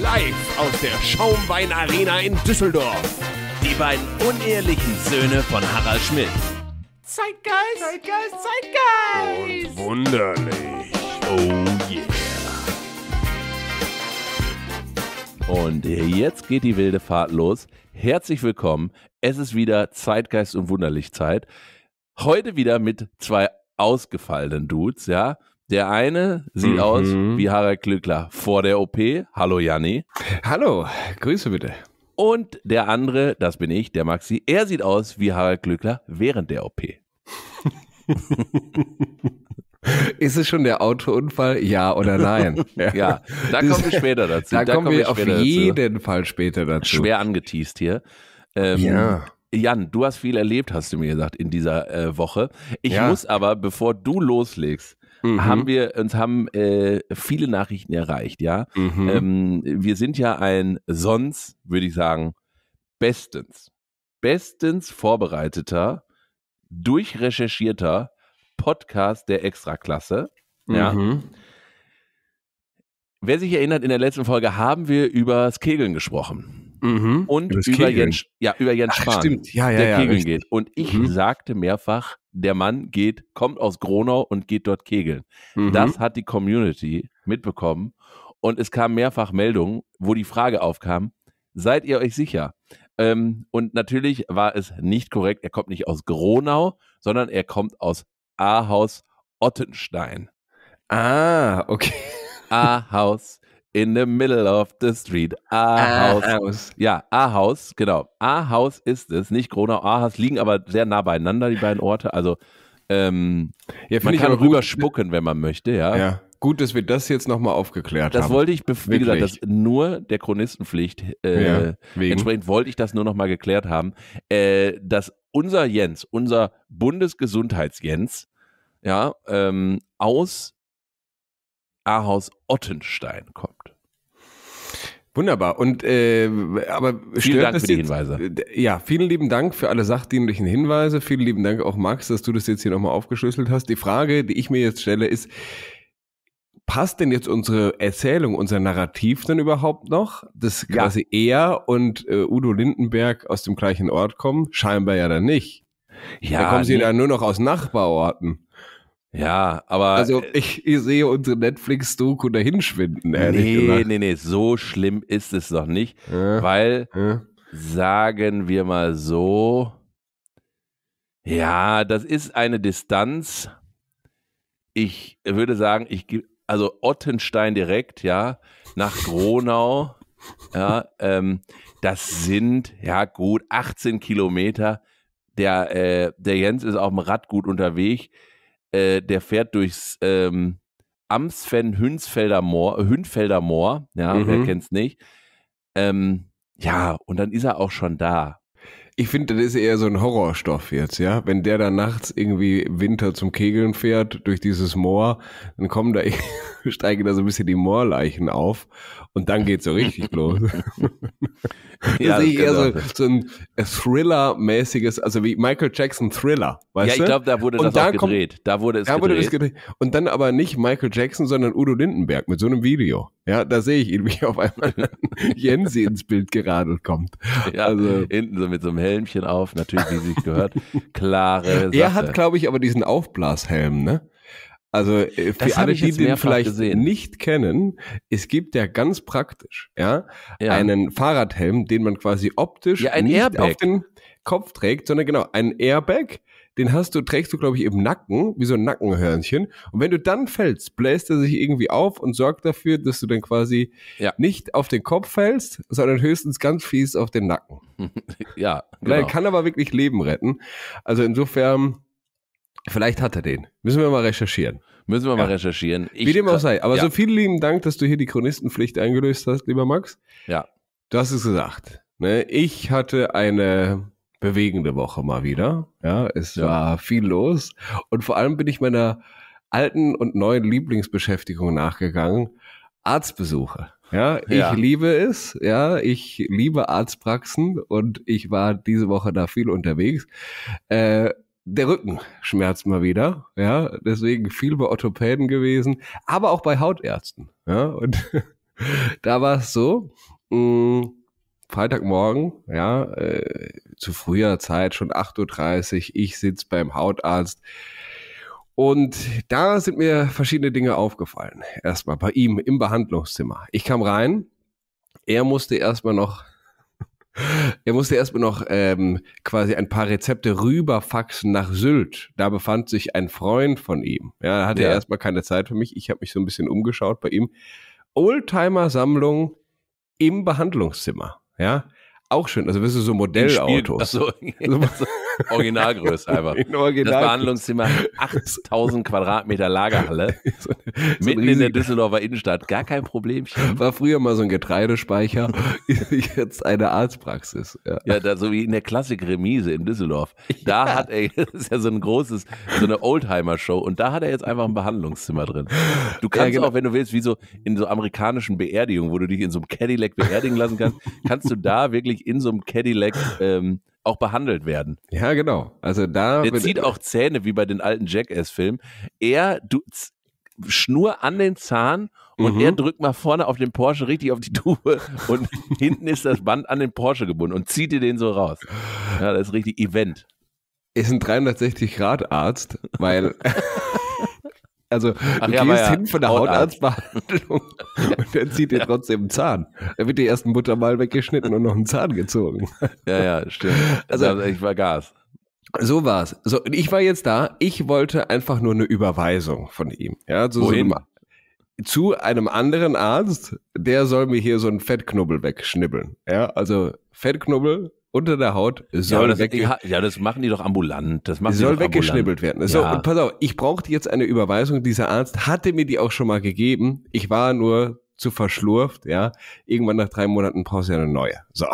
Live aus der Schaumwein Arena in Düsseldorf. Die beiden unehrlichen Söhne von Harald Schmidt. Zeitgeist, Zeitgeist, Zeitgeist. Und wunderlich. Oh yeah. Und jetzt geht die wilde Fahrt los. Herzlich willkommen. Es ist wieder Zeitgeist und wunderlich Zeit. Heute wieder mit zwei ausgefallenen Dudes, ja. Der eine sieht mhm. aus wie Harald Glückler vor der OP. Hallo Janni. Hallo, Grüße bitte. Und der andere, das bin ich, der Maxi, er sieht aus wie Harald Glückler während der OP. Ist es schon der Autounfall? Ja oder nein? ja, da kommen wir später dazu. Da, da kommen wir auf jeden dazu. Fall später dazu. Schwer angeteased hier. Ähm, ja. Jan, du hast viel erlebt, hast du mir gesagt, in dieser äh, Woche. Ich ja. muss aber, bevor du loslegst, mhm. haben wir uns haben äh, viele Nachrichten erreicht, ja. Mhm. Ähm, wir sind ja ein sonst, würde ich sagen, bestens, bestens vorbereiteter, durchrecherchierter Podcast der Extraklasse. Ja. Mhm. Wer sich erinnert, in der letzten Folge haben wir über das Kegeln gesprochen mhm. und über, Jens, ja, über Jens Spahn, stimmt. Ja, ja, der ja, Kegeln geht. Und ich mhm. sagte mehrfach, der Mann geht, kommt aus Gronau und geht dort kegeln. Mhm. Das hat die Community mitbekommen und es kamen mehrfach Meldungen, wo die Frage aufkam, seid ihr euch sicher? Ähm, und natürlich war es nicht korrekt, er kommt nicht aus Gronau, sondern er kommt aus Ahaus Ottenstein. Ah, okay. Ahaus in the middle of the street. A-Haus. Ja, A-Haus, genau. A-Haus ist es, nicht Gronau. A-Haus liegen aber sehr nah beieinander, die beiden Orte. Also, ähm, ja, man kann rüber spucken, wenn man möchte, ja. ja. Gut, dass wir das jetzt nochmal aufgeklärt das haben. Das wollte ich, wie gesagt, das nur der Chronistenpflicht, äh, ja, entsprechend wollte ich das nur nochmal geklärt haben, äh, dass unser Jens, unser Bundesgesundheitsjens, ja, ähm, aus Ahaus Ottenstein kommt. Wunderbar. Und äh, aber vielen Dank für die Hinweise. ja, vielen lieben Dank für alle sachdienlichen Hinweise. Vielen lieben Dank auch Max, dass du das jetzt hier nochmal aufgeschlüsselt hast. Die Frage, die ich mir jetzt stelle, ist: Passt denn jetzt unsere Erzählung, unser Narrativ denn überhaupt noch? Dass ja. quasi er und äh, Udo Lindenberg aus dem gleichen Ort kommen? Scheinbar ja dann nicht. Ja, da kommen sie nee. dann nur noch aus Nachbarorten. Ja, aber. Also äh, ich, ich sehe unsere Netflix-Doku dahinschwinden, ehrlich nee, gesagt. Nee, nee, so schlimm ist es doch nicht. Ja, weil, ja. sagen wir mal so, ja, das ist eine Distanz. Ich würde sagen, ich also Ottenstein direkt, ja, nach Gronau, ja, ähm, das sind, ja gut, 18 Kilometer. Der, äh, der Jens ist auf dem Rad gut unterwegs äh, der fährt durchs ähm, Amsfen Hünfelder Moor, äh, Hünfelder Moor, ja, mhm. wer kennt's nicht. Ähm, ja, und dann ist er auch schon da. Ich finde, das ist eher so ein Horrorstoff jetzt, ja. Wenn der da nachts irgendwie Winter zum Kegeln fährt durch dieses Moor, dann kommen da steigen da so ein bisschen die Moorleichen auf und dann geht es so richtig los. ja, das ist eher so, genau. so ein äh, Thriller-mäßiges, also wie Michael Jackson Thriller, weißt du? Ja, ich glaube, da wurde und das da auch gedreht. da wurde es da gedreht. Wurde das gedreht. Und dann aber nicht Michael Jackson, sondern Udo Lindenberg mit so einem Video. Ja, da sehe ich ihn, wie auf einmal Jensi ins Bild geradelt kommt. Ja, also, hinten so mit so einem Helmchen auf, natürlich, wie sich gehört. Klare Sache. Er hat, glaube ich, aber diesen Aufblashelm, ne? Also äh, für das alle, die den vielleicht gesehen. nicht kennen, es gibt ja ganz praktisch ja, ja. einen Fahrradhelm, den man quasi optisch ja, nicht Airbag. auf den Kopf trägt, sondern genau einen Airbag. Den hast du, trägst du, glaube ich, im Nacken, wie so ein Nackenhörnchen. Und wenn du dann fällst, bläst er sich irgendwie auf und sorgt dafür, dass du dann quasi ja. nicht auf den Kopf fällst, sondern höchstens ganz fies auf den Nacken. ja. Genau. Kann aber wirklich Leben retten. Also insofern Vielleicht hat er den. Müssen wir mal recherchieren. Müssen wir ja. mal recherchieren. Ich Wie dem auch sei. Aber ja. so vielen lieben Dank, dass du hier die Chronistenpflicht eingelöst hast, lieber Max. Ja. Du hast es gesagt. Ne? Ich hatte eine bewegende Woche mal wieder. Ja, es ja. war viel los. Und vor allem bin ich meiner alten und neuen Lieblingsbeschäftigung nachgegangen. Arztbesuche. Ja, ich liebe es. Ja, ich liebe Arztpraxen und ich war diese Woche da viel unterwegs. Äh, der Rücken schmerzt mal wieder, ja, deswegen viel bei Orthopäden gewesen, aber auch bei Hautärzten, ja, und da war es so, mh, hm, Freitagmorgen, ja, äh, zu früher Zeit, schon 8.30 Uhr, ich sitze beim Hautarzt und da sind mir verschiedene Dinge aufgefallen, erstmal bei ihm im Behandlungszimmer. Ich kam rein, er musste erstmal noch er musste erstmal noch ähm, quasi ein paar Rezepte rüberfaxen nach Sylt. Da befand sich ein Freund von ihm. Ja, da hatte ja. er erstmal keine Zeit für mich. Ich habe mich so ein bisschen umgeschaut bei ihm. Oldtimer-Sammlung im Behandlungszimmer. Ja, auch schön. Also wirst du so Modellautos. Achso, also, Originalgröße einfach. In Original das Behandlungszimmer 8000 Quadratmeter Lagerhalle. so, so mitten in der Düsseldorfer Innenstadt. Gar kein Problem. War früher mal so ein Getreidespeicher, jetzt eine Arztpraxis. Ja, ja da, so wie in der Klassik Remise in Düsseldorf. Da ja. hat er, das ist ja so ein großes, so eine Oldtimer-Show und da hat er jetzt einfach ein Behandlungszimmer drin. Du kannst ja, genau. auch, wenn du willst, wie so in so amerikanischen Beerdigungen, wo du dich in so einem Cadillac beerdigen lassen kannst, kannst du da wirklich wirklich in so einem Cadillac ähm, auch behandelt werden. Ja, genau. Also da. Der zieht auch Zähne wie bei den alten Jackass-Filmen. Er du, Schnur an den Zahn und mhm. er drückt mal vorne auf den Porsche richtig auf die Tube und hinten ist das Band an den Porsche gebunden und zieht dir den so raus. Ja, das ist richtig Event ist ein 360-Grad-Arzt, weil Also Ach du ja, gehst ja, hin von der Hautarztbehandlung und dann zieht dir ja. trotzdem einen Zahn. Da wird dir erst ein Buttermal weggeschnitten und noch ein Zahn gezogen. Ja, ja, stimmt. Also, also ich war Gas. So war's. So, ich war jetzt da. Ich wollte einfach nur eine Überweisung von ihm. Ja, so, Wohin? so zu einem anderen Arzt, der soll mir hier so einen Fettknubbel wegschnibbeln. Ja, also Fettknubbel unter der Haut soll ja, weg. Ja, das machen die doch ambulant. Das machen soll weggeschnibbelt werden. So, ja. und pass auf, ich brauchte jetzt eine Überweisung. Dieser Arzt hatte mir die auch schon mal gegeben. Ich war nur zu verschlurft, ja. Irgendwann nach drei Monaten brauchst du ja eine neue. So,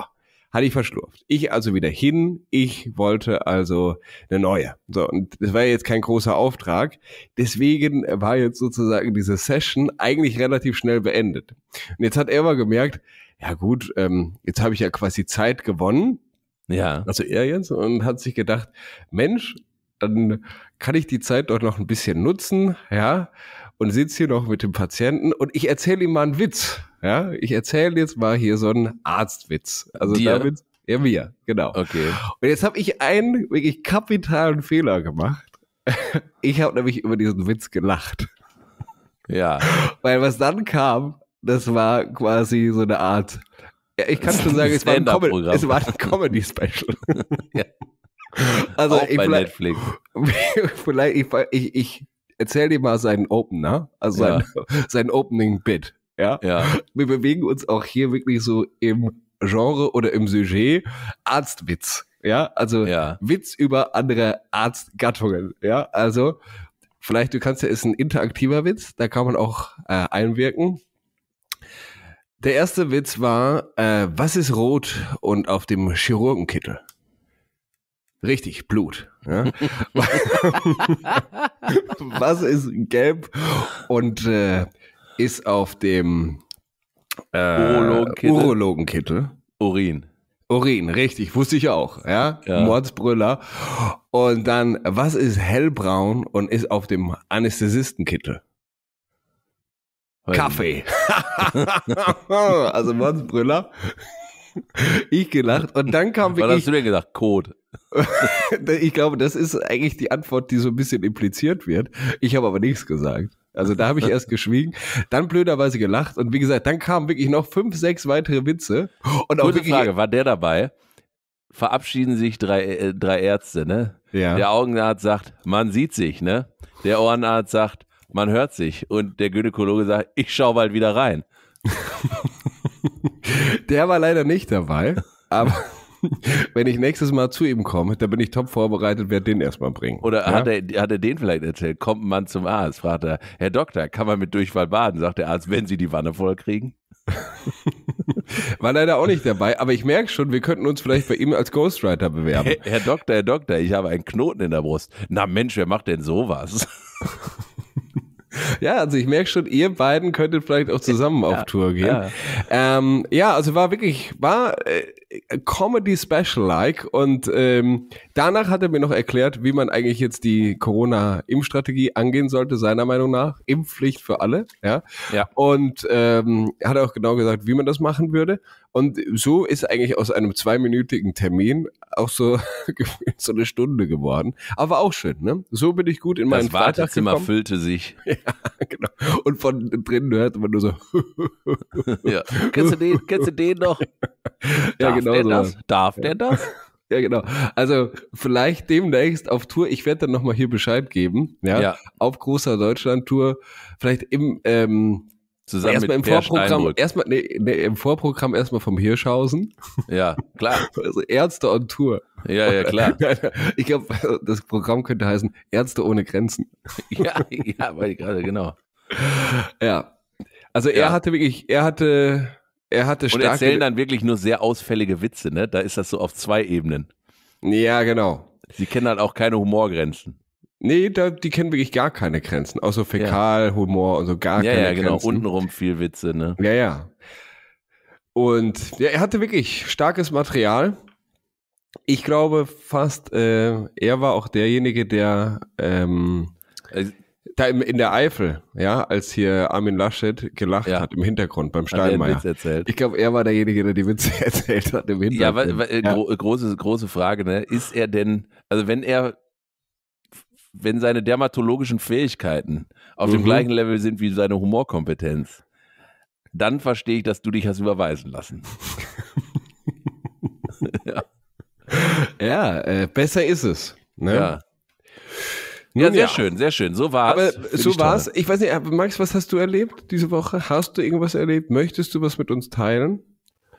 hatte ich verschlurft. Ich also wieder hin. Ich wollte also eine neue. So, und das war jetzt kein großer Auftrag. Deswegen war jetzt sozusagen diese Session eigentlich relativ schnell beendet. Und jetzt hat er aber gemerkt, ja gut, ähm, jetzt habe ich ja quasi Zeit gewonnen ja. Also er jetzt und hat sich gedacht, Mensch, dann kann ich die Zeit doch noch ein bisschen nutzen, ja, und sitze hier noch mit dem Patienten und ich erzähle ihm mal einen Witz, ja. Ich erzähle jetzt mal hier so einen Arztwitz. Also Dir? damit, ja, mir, genau. Okay. Und jetzt habe ich einen wirklich kapitalen Fehler gemacht. Ich habe nämlich über diesen Witz gelacht. Ja. Weil was dann kam, das war quasi so eine Art ja, ich kann schon sagen, es war ein, Comedy, es war ein Comedy Special. ja. Also Auch ich, bei Netflix. Vielleicht, ich, ich, ich erzähl dir mal seinen Opener, also ja. sein, sein Opening-Bit. Ja? ja. Wir bewegen uns auch hier wirklich so im Genre oder im Sujet Arztwitz. Ja, also ja. Witz über andere Arztgattungen. Ja, also vielleicht du kannst ja, ist ein interaktiver Witz, da kann man auch äh, einwirken. Der erste Witz war, äh, was ist rot und auf dem Chirurgenkittel? Richtig, Blut. Ja? was ist gelb und äh, ist auf dem äh, Urologenkittel? Urin. Urin, richtig, wusste ich auch. Ja? ja. Mordsbrüller. Und dann, was ist hellbraun und ist auf dem Anästhesistenkittel? Kaffee. also war Brüller. Ich gelacht und dann kam wirklich. Was hast du denn gesagt? Code. ich glaube, das ist eigentlich die Antwort, die so ein bisschen impliziert wird. Ich habe aber nichts gesagt. Also da habe ich erst geschwiegen, dann blöderweise gelacht und wie gesagt, dann kamen wirklich noch fünf, sechs weitere Witze. Und Gute auch wirklich, Frage, war der dabei? Verabschieden sich drei, äh, drei Ärzte, ne? Ja. Der Augenarzt sagt, man sieht sich, ne? Der Ohrenarzt sagt, man hört sich. Und der Gynäkologe sagt, ich schaue bald wieder rein. der war leider nicht dabei, aber wenn ich nächstes Mal zu ihm komme, da bin ich top vorbereitet, werde den erstmal bringen. Oder ja? hat, er, hat er den vielleicht erzählt? Kommt ein Mann zum Arzt, fragt er, Herr Doktor, kann man mit Durchfall baden? Sagt der Arzt, wenn Sie die Wanne voll kriegen. War leider auch nicht dabei, aber ich merke schon, wir könnten uns vielleicht bei ihm als Ghostwriter bewerben. Herr Doktor, Herr Doktor, ich habe einen Knoten in der Brust. Na Mensch, wer macht denn sowas? Ja, also ich merke schon, ihr beiden könntet vielleicht auch zusammen ja, auf Tour gehen. Ja. Ähm, ja, also war wirklich, war äh, Comedy Special-like und ähm, danach hat er mir noch erklärt, wie man eigentlich jetzt die Corona-Impfstrategie angehen sollte, seiner Meinung nach. Impfpflicht für alle, ja. ja. Und ähm, hat auch genau gesagt, wie man das machen würde. Und so ist eigentlich aus einem zweiminütigen Termin auch so, so eine Stunde geworden. Aber auch schön, ne? So bin ich gut in meinen Das Wartezimmer gekommen. füllte sich. Ja, genau. Und von drinnen hörte man nur so. ja. Kennst du den, kennst du den noch? ja, Darf genau. Der so das? Darf ja. der das? Ja, genau. Also vielleicht demnächst auf Tour. Ich werde dann nochmal hier Bescheid geben. Ja, ja. Auf großer Deutschland-Tour. Vielleicht im ähm, Zusammen erstmal mit im Vorprogramm, erstmal, nee, nee, im Vorprogramm erstmal vom Hirschhausen. Ja, klar. Also Ärzte on Tour. Ja, ja, klar. Ich glaube, äh, das Programm könnte heißen Ärzte ohne Grenzen. Ja, ja, weil ich gerade, genau. Ja. Also ja. er hatte wirklich, er hatte, er hatte starke. Und erzählen dann wirklich nur sehr ausfällige Witze, ne? Da ist das so auf zwei Ebenen. Ja, genau. Sie kennen halt auch keine Humorgrenzen. Nee, da, die kennen wirklich gar keine Grenzen, außer Fäkalhumor ja. und so gar ja, keine ja, genau, Grenzen. Ja, genau, untenrum viel Witze, ne? Ja, ja. Und ja, er hatte wirklich starkes Material. Ich glaube fast, äh, er war auch derjenige, der ähm, also da im, in der Eifel, ja, als hier Armin Laschet gelacht ja. hat im Hintergrund beim Steinmeier. Ich glaube, er war derjenige, der die Witze erzählt hat im Hintergrund. Ja, weil, weil, ja. Gro äh, große, große Frage, ne? Ist er denn, also wenn er wenn seine dermatologischen Fähigkeiten auf mhm. dem gleichen Level sind wie seine Humorkompetenz, dann verstehe ich, dass du dich hast überweisen lassen. ja, ja äh, besser ist es. Ne? Ja. Ja, sehr ja. schön, sehr schön. So war es. so war es. Ich weiß nicht, äh, Max, was hast du erlebt diese Woche? Hast du irgendwas erlebt? Möchtest du was mit uns teilen?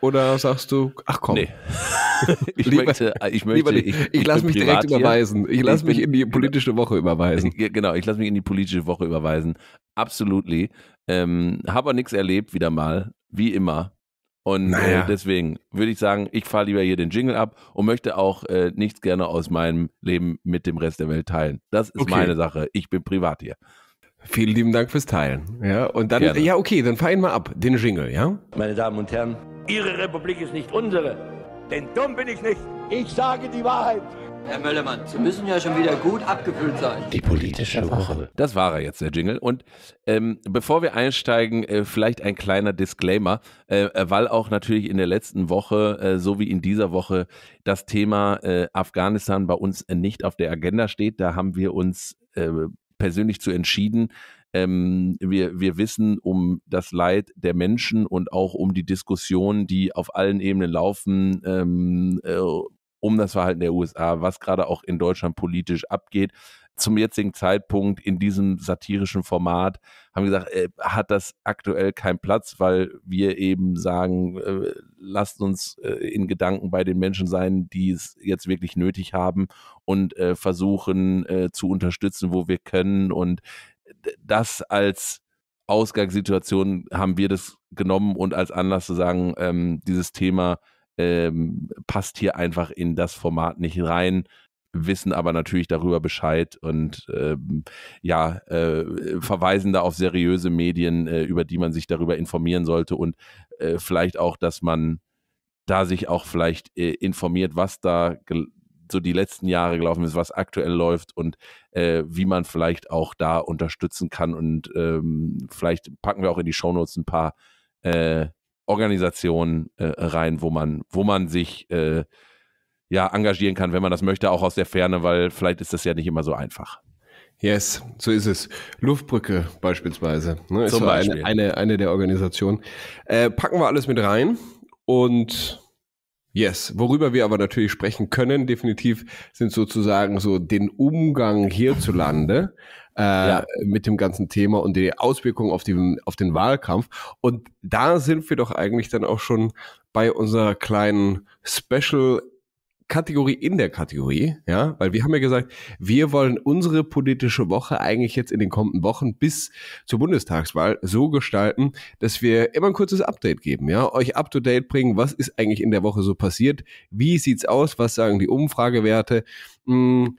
Oder sagst du, ach komm. Nee. ich, lieber, möchte, äh, ich möchte, ich, ich, ich lasse mich direkt hier. überweisen. Ich lasse mich in die politische Woche überweisen. Genau, ich lasse mich in die politische Woche überweisen. Absolutely. Ähm, Habe nichts erlebt, wieder mal. Wie immer. Und äh, naja. äh, deswegen würde ich sagen, ich fahre lieber hier den Jingle ab und möchte auch äh, nichts gerne aus meinem Leben mit dem Rest der Welt teilen. Das ist okay. meine Sache. Ich bin privat hier. Vielen lieben Dank fürs Teilen. Ja, und dann, Gerne. ja, okay, dann fahren wir ab, den Jingle, ja? Meine Damen und Herren, Ihre Republik ist nicht unsere, denn dumm bin ich nicht. Ich sage die Wahrheit. Herr Möllermann, Sie müssen ja schon wieder gut abgefüllt sein. Die politische Woche. Das war er jetzt, der Jingle. Und ähm, bevor wir einsteigen, äh, vielleicht ein kleiner Disclaimer, äh, weil auch natürlich in der letzten Woche, äh, so wie in dieser Woche, das Thema äh, Afghanistan bei uns nicht auf der Agenda steht. Da haben wir uns äh, persönlich zu entschieden. Ähm, wir, wir wissen um das Leid der Menschen und auch um die Diskussionen, die auf allen Ebenen laufen, ähm, äh, um das Verhalten der USA, was gerade auch in Deutschland politisch abgeht zum jetzigen Zeitpunkt in diesem satirischen Format, haben wir gesagt, äh, hat das aktuell keinen Platz, weil wir eben sagen, äh, lasst uns äh, in Gedanken bei den Menschen sein, die es jetzt wirklich nötig haben und äh, versuchen äh, zu unterstützen, wo wir können. Und das als Ausgangssituation haben wir das genommen und als Anlass zu sagen, ähm, dieses Thema ähm, passt hier einfach in das Format nicht rein wissen aber natürlich darüber Bescheid und ähm, ja, äh, verweisen da auf seriöse Medien, äh, über die man sich darüber informieren sollte und äh, vielleicht auch, dass man da sich auch vielleicht äh, informiert, was da so die letzten Jahre gelaufen ist, was aktuell läuft und äh, wie man vielleicht auch da unterstützen kann. Und ähm, vielleicht packen wir auch in die Shownotes ein paar äh, Organisationen rein, wo man, wo man sich ja engagieren kann, wenn man das möchte, auch aus der Ferne, weil vielleicht ist das ja nicht immer so einfach. Yes, so ist es. Luftbrücke beispielsweise. Ne, ist Zum Beispiel. Eine, eine, eine, der Organisationen. Äh, packen wir alles mit rein und yes, worüber wir aber natürlich sprechen können, definitiv sind sozusagen so den Umgang hierzulande äh, ja. mit dem ganzen Thema und die Auswirkungen auf, die, auf den Wahlkampf. Und da sind wir doch eigentlich dann auch schon bei unserer kleinen Special Kategorie in der Kategorie, ja, weil wir haben ja gesagt, wir wollen unsere politische Woche eigentlich jetzt in den kommenden Wochen bis zur Bundestagswahl so gestalten, dass wir immer ein kurzes Update geben, ja, euch up to date bringen, was ist eigentlich in der Woche so passiert, wie sieht's aus, was sagen die Umfragewerte, mh, hm.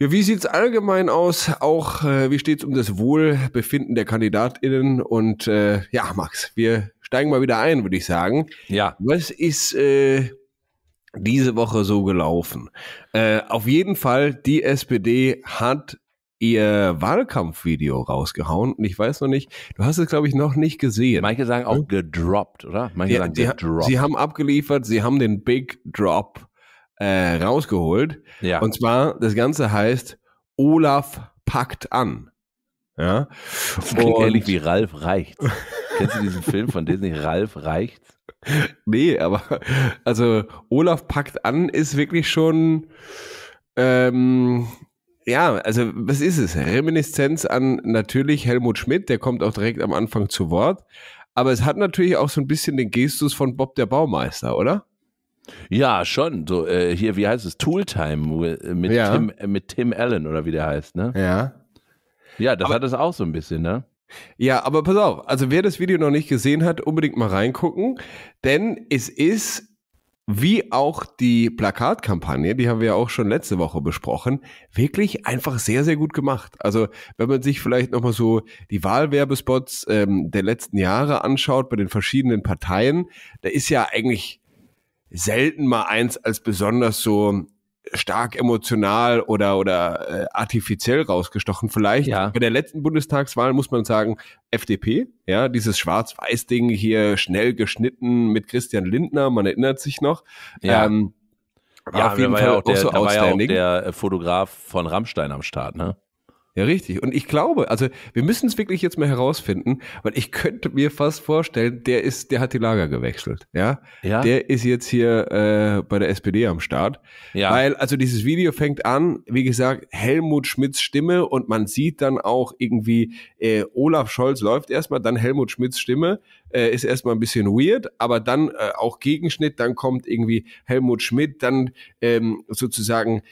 ja, wie sieht's allgemein aus? Auch äh, wie es um das Wohlbefinden der KandidatInnen? Und äh, ja, Max, wir steigen mal wieder ein, würde ich sagen. Ja. Was ist äh, diese Woche so gelaufen? Äh, auf jeden Fall, die SPD hat ihr Wahlkampfvideo rausgehauen und ich weiß noch nicht, du hast es glaube ich noch nicht gesehen. Manche sagen auch gedroppt, oder? Manche ja, sagen gedroppt. Sie haben abgeliefert, sie haben den Big Drop äh, rausgeholt. Ja. Und zwar, das Ganze heißt Olaf packt an. Ja. Das klingt und, ehrlich wie Ralf reicht. Kennst du diesen Film von Disney, Ralf reicht? nee, aber also Olaf packt an ist wirklich schon, ähm, ja, also was ist es? Reminiszenz an natürlich Helmut Schmidt, der kommt auch direkt am Anfang zu Wort. Aber es hat natürlich auch so ein bisschen den Gestus von Bob der Baumeister, oder? Ja, schon. So, äh, hier, wie heißt es? Tooltime äh, mit, ja. Tim, äh, mit Tim Allen oder wie der heißt, ne? Ja. Ja, das aber, hat es auch so ein bisschen, ne? Ja, aber pass auf, also wer das Video noch nicht gesehen hat, unbedingt mal reingucken, denn es ist wie auch die Plakatkampagne, die haben wir ja auch schon letzte Woche besprochen, wirklich einfach sehr, sehr gut gemacht. Also wenn man sich vielleicht nochmal so die Wahlwerbespots ähm, der letzten Jahre anschaut bei den verschiedenen Parteien, da ist ja eigentlich selten mal eins als besonders so stark emotional oder, oder äh, artifiziell rausgestochen. Vielleicht ja. bei der letzten Bundestagswahl muss man sagen, FDP, ja, dieses Schwarz-Weiß-Ding hier schnell geschnitten mit Christian Lindner, man erinnert sich noch. Ja. Ähm, war ja, auf jeden Fall ja auch, der, auch so war ja auch der äh, Fotograf von Rammstein am Start, ne? Ja, richtig. Und ich glaube, also wir müssen es wirklich jetzt mal herausfinden, weil ich könnte mir fast vorstellen, der ist, der hat die Lager gewechselt. Ja. ja. Der ist jetzt hier äh, bei der SPD am Start. Ja. Weil, also dieses Video fängt an, wie gesagt, Helmut Schmidts Stimme und man sieht dann auch irgendwie, äh, Olaf Scholz läuft erstmal, dann Helmut Schmidts Stimme, äh, ist erstmal ein bisschen weird, aber dann äh, auch Gegenschnitt, dann kommt irgendwie Helmut Schmidt, dann ähm, sozusagen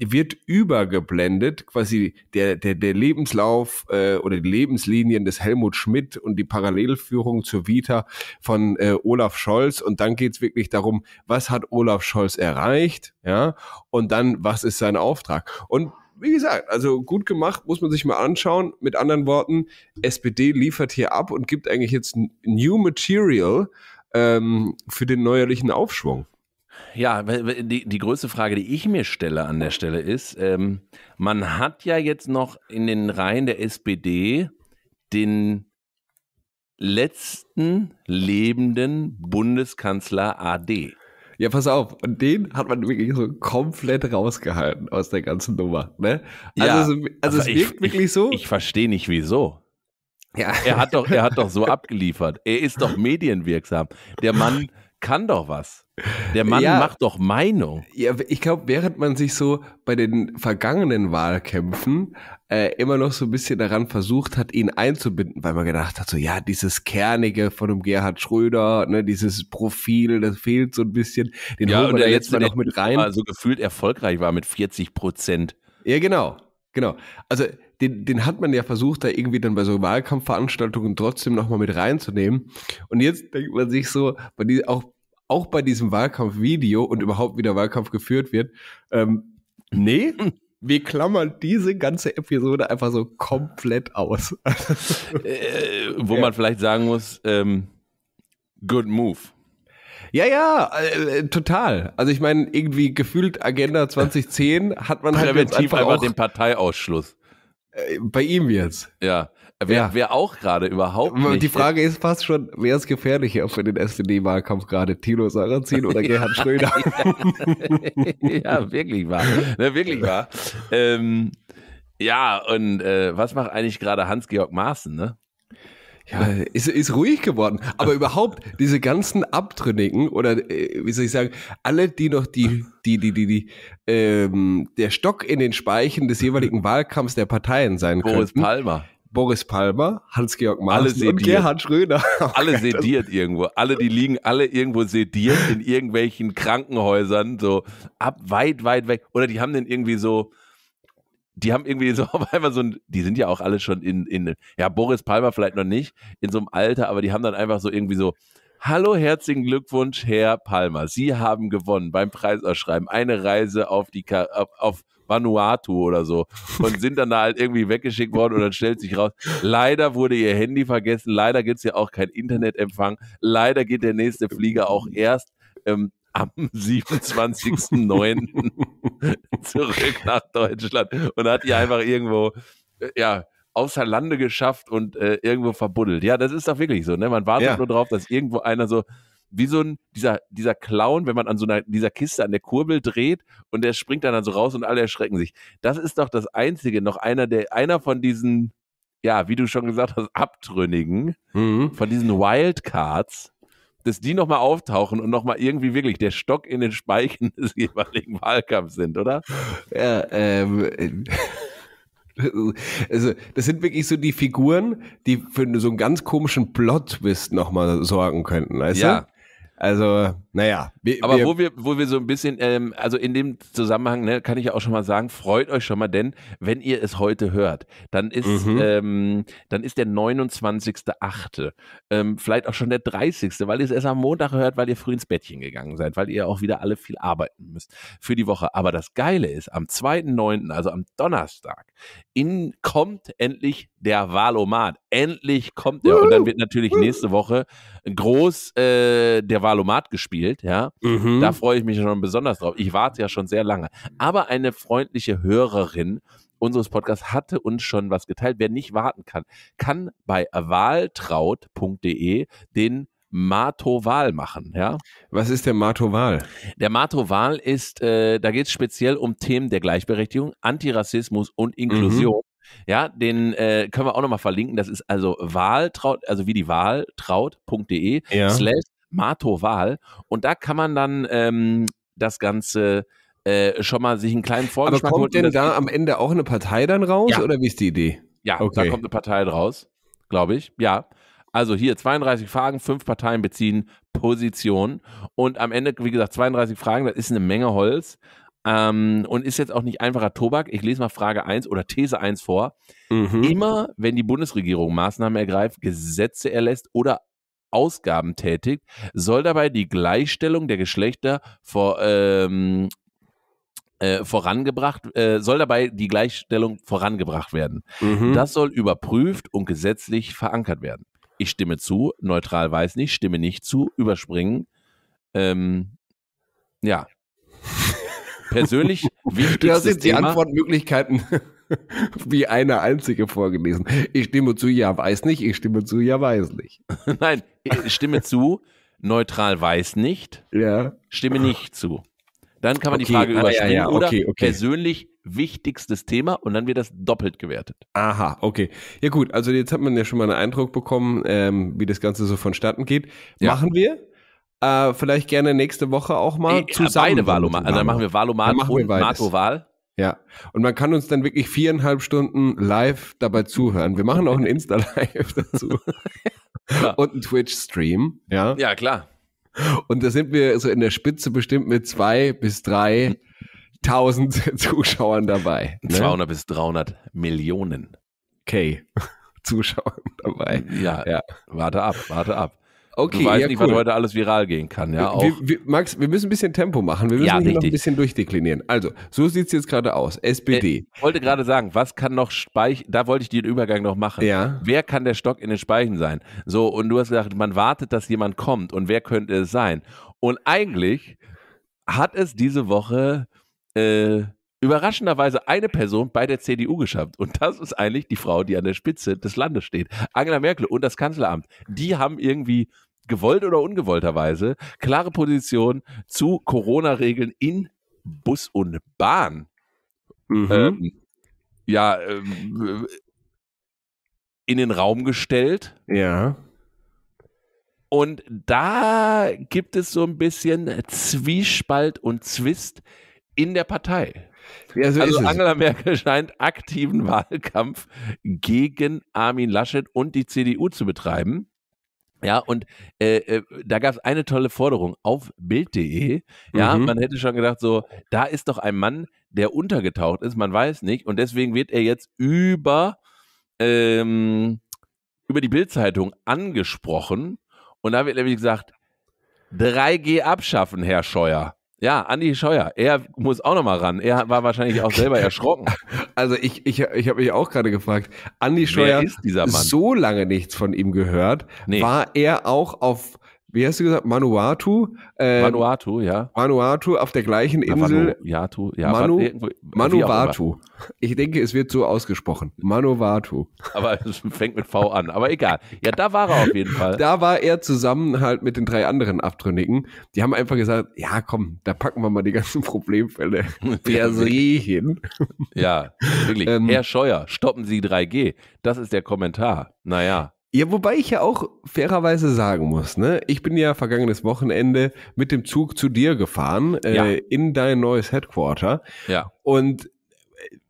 wird übergeblendet, quasi der, der, der Lebenslauf äh, oder die Lebenslinien des Helmut Schmidt und die Parallelführung zur Vita von äh, Olaf Scholz. Und dann geht's wirklich darum, was hat Olaf Scholz erreicht, ja, und dann, was ist sein Auftrag. Und wie gesagt, also gut gemacht, muss man sich mal anschauen. Mit anderen Worten, SPD liefert hier ab und gibt eigentlich jetzt New Material ähm, für den neuerlichen Aufschwung. Ja, die, die größte Frage, die ich mir stelle an der Stelle ist, ähm, man hat ja jetzt noch in den Reihen der SPD den letzten lebenden Bundeskanzler AD. Ja, pass auf, und den hat man wirklich so komplett rausgehalten aus der ganzen Nummer. Ne? Also, ja, es, also es wirkt ich, wirklich so. Ich, ich verstehe nicht, wieso. Ja. Er, hat doch, er hat doch so abgeliefert. Er ist doch medienwirksam. Der Mann kann doch was. Der Mann ja, macht doch Meinung. Ja, ich glaube, während man sich so bei den vergangenen Wahlkämpfen äh, immer noch so ein bisschen daran versucht hat, ihn einzubinden, weil man gedacht hat, so ja, dieses Kernige von dem Gerhard Schröder, ne, dieses Profil, das fehlt so ein bisschen. Den ja, und der jetzt mal noch mit rein. Also gefühlt erfolgreich war mit 40 Prozent. Ja, genau, genau. Also den, den hat man ja versucht, da irgendwie dann bei so Wahlkampfveranstaltungen trotzdem nochmal mit reinzunehmen. Und jetzt denkt man sich so, bei die, auch auch bei diesem Wahlkampfvideo und überhaupt wie der Wahlkampf geführt wird, ähm, nee, wir klammern diese ganze Episode einfach so komplett aus. äh, wo ja. man vielleicht sagen muss, ähm, good move. Ja, ja, äh, total. Also ich meine, irgendwie gefühlt Agenda 2010 hat man halt jetzt einfach, einfach auch, den Parteiausschluss. Äh, bei ihm jetzt. Ja, Wer, ja. wer auch gerade überhaupt nicht. Die Frage ist fast schon, wer ist gefährlicher für den SED-Wahlkampf gerade? Tino Sarrazin oder Gerhard Schröder? ja, wirklich wahr. Ne, wirklich wahr. Ähm, ja, und äh, was macht eigentlich gerade Hans-Georg Maaßen, ne? Ja, ist, ist ruhig geworden. Aber überhaupt, diese ganzen Abtrünnigen oder äh, wie soll ich sagen, alle, die noch die, die, die, die, die ähm, der Stock in den Speichen des jeweiligen Wahlkampfs der Parteien sein können. Boris könnten, Palmer. Boris Palmer, Hans-Georg Maaßen und Gerhard Schröder. alle sediert irgendwo. Alle, die liegen alle irgendwo sediert in irgendwelchen Krankenhäusern, so ab weit, weit weg. Oder die haben dann irgendwie so, die haben irgendwie so auf einmal so ein, die sind ja auch alle schon in, in, ja, Boris Palmer vielleicht noch nicht, in so einem Alter, aber die haben dann einfach so irgendwie so Hallo, herzlichen Glückwunsch, Herr Palmer. Sie haben gewonnen beim Preisausschreiben eine Reise auf die Ka auf, auf Vanuatu oder so und sind dann da halt irgendwie weggeschickt worden und dann stellt sich raus, leider wurde ihr Handy vergessen, leider gibt es ja auch keinen Internetempfang, leider geht der nächste Flieger auch erst ähm, am 27.09. zurück nach Deutschland und hat die einfach irgendwo, äh, ja, außer Lande geschafft und äh, irgendwo verbuddelt. Ja, das ist doch wirklich so. Ne? Man wartet ja. nur drauf, dass irgendwo einer so wie so ein dieser dieser Clown, wenn man an so einer dieser Kiste an der Kurbel dreht und der springt dann, dann so raus und alle erschrecken sich. Das ist doch das einzige, noch einer der einer von diesen ja, wie du schon gesagt hast, Abtrünnigen mhm. von diesen Wildcards dass die nochmal auftauchen und nochmal irgendwie wirklich der Stock in den Speichen des jeweiligen Wahlkampfs sind, oder? Ja, ähm, Also, das sind wirklich so die Figuren, die für so einen ganz komischen Plot-Twist nochmal sorgen könnten, weißt ja. du? Also, naja. Wir, Aber wir wo, wir, wo wir so ein bisschen, ähm, also in dem Zusammenhang, ne, kann ich ja auch schon mal sagen, freut euch schon mal, denn wenn ihr es heute hört, dann ist, mhm. ähm, dann ist der 29.8., ähm, vielleicht auch schon der 30., weil ihr es erst am Montag hört, weil ihr früh ins Bettchen gegangen seid, weil ihr auch wieder alle viel arbeiten müsst für die Woche. Aber das Geile ist, am 2.9., also am Donnerstag, in, kommt endlich der Wahlomat. Endlich kommt er. Und dann wird natürlich nächste Woche groß äh, der Valomat gespielt, ja. Mhm. Da freue ich mich schon besonders drauf. Ich warte ja schon sehr lange. Aber eine freundliche Hörerin unseres Podcasts hatte uns schon was geteilt. Wer nicht warten kann, kann bei wahltraut.de den Martoval machen. Ja? Was ist der Martoval? Der Martoval ist, äh, da geht es speziell um Themen der Gleichberechtigung, Antirassismus und Inklusion. Mhm. Ja, den äh, können wir auch nochmal verlinken. Das ist also wahltraut, also wie die Wahltraut.de ja. slash Mato Wahl. Und da kann man dann ähm, das Ganze äh, schon mal sich einen kleinen Vorgeschmack Aber kommt denn da am Ende auch eine Partei dann raus ja. oder wie ist die Idee? Ja, okay. da kommt eine Partei draus, glaube ich. Ja. Also hier 32 Fragen, fünf Parteien beziehen Position. Und am Ende, wie gesagt, 32 Fragen, das ist eine Menge Holz. Ähm, und ist jetzt auch nicht einfacher Tobak. Ich lese mal Frage 1 oder These 1 vor. Mhm. Immer, wenn die Bundesregierung Maßnahmen ergreift, Gesetze erlässt oder Ausgaben tätigt, soll dabei die Gleichstellung der Geschlechter vor, ähm, äh, vorangebracht, äh, soll dabei die Gleichstellung vorangebracht werden. Mhm. Das soll überprüft und gesetzlich verankert werden. Ich stimme zu, neutral weiß nicht, stimme nicht zu, überspringen. Ähm, ja. Persönlich wichtigstes Das sind die Thema. Antwortmöglichkeiten. wie eine einzige vorgelesen. Ich stimme zu, ja, weiß nicht. Ich stimme zu, ja, weiß nicht. Nein, stimme zu, neutral weiß nicht. Ja. Stimme nicht zu. Dann kann man okay. die Frage ah, überspringen ja, ja. oder okay, okay. persönlich wichtigstes Thema und dann wird das doppelt gewertet. Aha, okay. Ja gut, also jetzt hat man ja schon mal einen Eindruck bekommen, ähm, wie das Ganze so vonstatten geht. Ja. Machen wir. Äh, vielleicht gerne nächste Woche auch mal äh, zusammen. Beide Wahlomat. Also dann machen wir Wahlomat und Marco Wahl. Ja, und man kann uns dann wirklich viereinhalb Stunden live dabei zuhören. Wir machen auch ein Insta-Live dazu und einen Twitch-Stream. Ja? ja, klar. Und da sind wir so in der Spitze bestimmt mit zwei bis drei tausend Zuschauern dabei. Ne? 200 bis 300 Millionen. K Zuschauern dabei. Ja, ja, warte ab, warte ab. Okay, du weißt ja, nicht, cool. was heute alles viral gehen kann. Ja, wir, wir, Max, wir müssen ein bisschen Tempo machen. Wir müssen ja, noch ein bisschen durchdeklinieren. Also, so sieht es jetzt gerade aus. SPD. Äh, ich wollte gerade sagen, was kann noch speichern? Da wollte ich den Übergang noch machen. Ja. Wer kann der Stock in den Speichen sein? So, und du hast gesagt, man wartet, dass jemand kommt. Und wer könnte es sein? Und eigentlich hat es diese Woche... Äh, überraschenderweise eine Person bei der CDU geschafft. Und das ist eigentlich die Frau, die an der Spitze des Landes steht. Angela Merkel und das Kanzleramt. Die haben irgendwie gewollt oder ungewollterweise klare Position zu Corona-Regeln in Bus und Bahn. Mhm. Ähm, ja, ähm, in den Raum gestellt. Ja. Und da gibt es so ein bisschen Zwiespalt und Zwist in der Partei. Ja, so also Angela Merkel scheint aktiven Wahlkampf gegen Armin Laschet und die CDU zu betreiben. Ja, und äh, äh, da gab es eine tolle Forderung auf Bild.de. Ja, mhm. man hätte schon gedacht, so, da ist doch ein Mann, der untergetaucht ist, man weiß nicht. Und deswegen wird er jetzt über, ähm, über die Bild-Zeitung angesprochen. Und da wird nämlich gesagt, 3G abschaffen, Herr Scheuer. Ja, Andi Scheuer, er muss auch nochmal ran. Er war wahrscheinlich auch selber erschrocken. Also ich, ich, ich habe mich auch gerade gefragt, Andi Scheuer, so lange nichts von ihm gehört, nee. war er auch auf wie hast du gesagt, Manuatu? Äh, Vanuatu, ja. Manuatu auf der gleichen Insel. Manuatu, ja. Manu, irgendwo, Ich denke, es wird so ausgesprochen. Manuatu. Aber es fängt mit V an, aber egal. Ja, da war er auf jeden Fall. Da war er zusammen halt mit den drei anderen Abtrünnigen. Die haben einfach gesagt, ja komm, da packen wir mal die ganzen Problemfälle per See hin. Ja, wirklich. Ähm, Herr Scheuer, stoppen Sie 3G. Das ist der Kommentar. Naja. Ja, wobei ich ja auch fairerweise sagen muss, ne? Ich bin ja vergangenes Wochenende mit dem Zug zu dir gefahren, äh, ja. in dein neues Headquarter. Ja. Und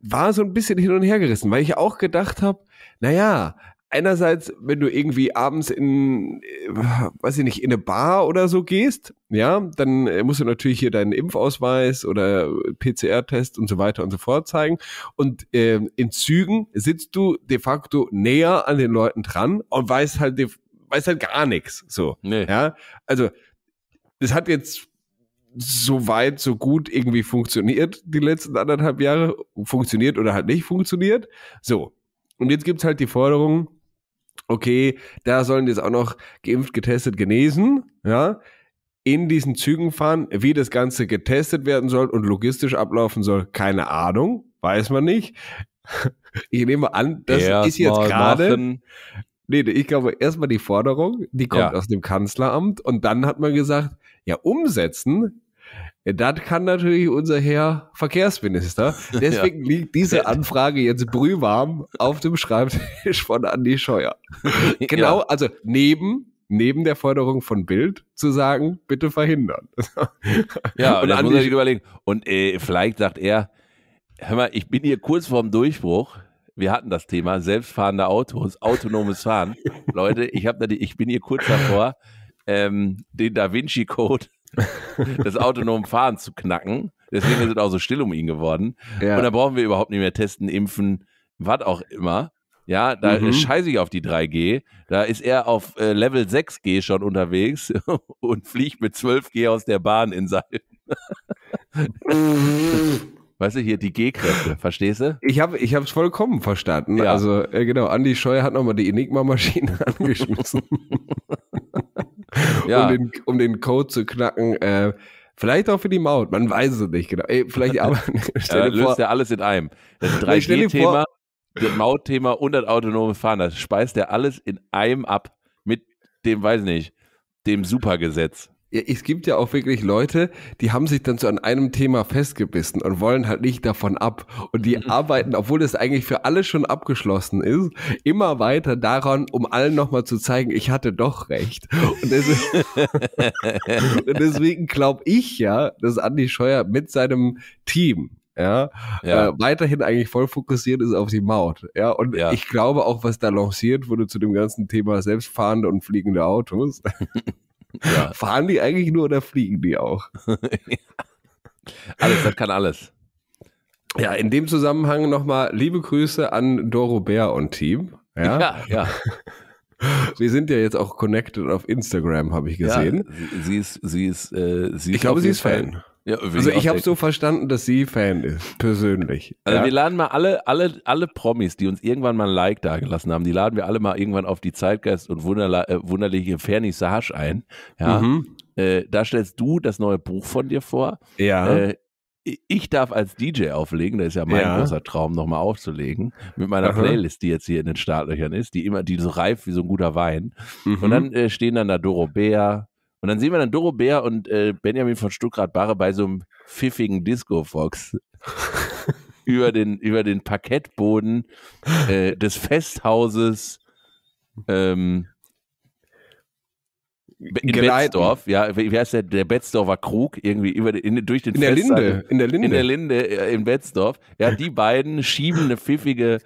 war so ein bisschen hin und her gerissen, weil ich auch gedacht habe, naja, einerseits, wenn du irgendwie abends in, äh, weiß ich nicht, in eine Bar oder so gehst, ja, dann äh, musst du natürlich hier deinen Impfausweis oder PCR-Test und so weiter und so fort zeigen. Und äh, in Zügen sitzt du de facto näher an den Leuten dran und weißt halt, weißt halt gar nichts. So, nee. ja, also es hat jetzt so weit, so gut irgendwie funktioniert die letzten anderthalb Jahre, funktioniert oder halt nicht funktioniert. So, und jetzt gibt's halt die Forderung, okay, da sollen jetzt auch noch geimpft, getestet, genesen, ja, in diesen Zügen fahren, wie das Ganze getestet werden soll und logistisch ablaufen soll, keine Ahnung, weiß man nicht. Ich nehme an, das Erst ist jetzt gerade. Nee, ich glaube, erstmal die Forderung, die kommt ja. aus dem Kanzleramt und dann hat man gesagt, ja, umsetzen das kann natürlich unser Herr Verkehrsminister. Deswegen ja. liegt diese Anfrage jetzt brühwarm auf dem Schreibtisch von Andy Scheuer. Genau, ja. also neben neben der Forderung von Bild zu sagen, bitte verhindern. ja, und dann muss er sich überlegen. Und äh, vielleicht sagt er, hör mal, ich bin hier kurz vorm Durchbruch. Wir hatten das Thema selbstfahrende Autos, autonomes Fahren. Leute, ich, hab da die, ich bin hier kurz davor, ähm, den Da Vinci Code das autonome Fahren zu knacken. Deswegen sind auch so still um ihn geworden. Ja. Und da brauchen wir überhaupt nicht mehr testen, impfen, was auch immer. Ja, da mhm. scheiße ich auf die 3G. Da ist er auf äh, Level 6G schon unterwegs und fliegt mit 12G aus der Bahn in sein. Weißt du, hier die G-Kräfte, verstehst du? Ich habe ich es vollkommen verstanden. Ja. Also, äh, genau, Andi Scheuer hat nochmal die Enigma-Maschine angeschmissen. ja. um, den, um den Code zu knacken. Äh, Vielleicht auch für die Maut, man weiß es nicht genau. Ey, vielleicht aber, stell dir ja, löst ja alles in einem. Das 3G-Thema, das Mautthema und das autonome Fahren, das speist er alles in einem ab mit dem, weiß nicht, dem Supergesetz es gibt ja auch wirklich Leute, die haben sich dann so an einem Thema festgebissen und wollen halt nicht davon ab. Und die mhm. arbeiten, obwohl es eigentlich für alle schon abgeschlossen ist, immer weiter daran, um allen nochmal zu zeigen, ich hatte doch recht. Und, deswegen, deswegen glaube ich ja, dass Andi Scheuer mit seinem Team ja, ja. Äh, weiterhin eigentlich voll fokussiert ist auf die Maut. Ja, und ja. ich glaube auch, was da lanciert wurde zu dem ganzen Thema selbstfahrende und fliegende Autos, Ja. Fahren die eigentlich nur oder fliegen die auch? alles, das kann alles. Ja, in dem Zusammenhang nochmal liebe Grüße an Doro Bär und Team. Ja, ja. ja. Wir sind ja jetzt auch connected auf Instagram, habe ich gesehen. Ja, sie, ist, sie ist, äh, sie ist Ich glaube, sie ist Fan. Fan. Ja, also ich habe so verstanden, dass sie Fan ist, persönlich. Also ja? wir laden mal alle, alle, alle Promis, die uns irgendwann mal ein Like dagelassen haben, die laden wir alle mal irgendwann auf die Zeitgeist und Wunderla äh, wunderliche Vernissage ein. Ja? Mhm. Äh, da stellst du das neue Buch von dir vor. Ja. Äh, ich darf als DJ auflegen, das ist ja mein ja. großer Traum, nochmal aufzulegen, mit meiner Aha. Playlist, die jetzt hier in den Startlöchern ist, die immer, die so reif wie so ein guter Wein. Mhm. Und dann äh, stehen dann da Dorobea, und dann sehen wir dann Doro Bär und äh, Benjamin von Stuttgart-Barre bei so einem pfiffigen Disco-Fox über, den, über den Parkettboden äh, des Festhauses ähm, in Geleiten. Betzdorf, ja, wie heißt der, der Betzdorfer Krug, irgendwie über den, in, durch den in der Linde, in der Linde, in der Linde, äh, in Betzdorf. Ja, die beiden schieben eine pfiffige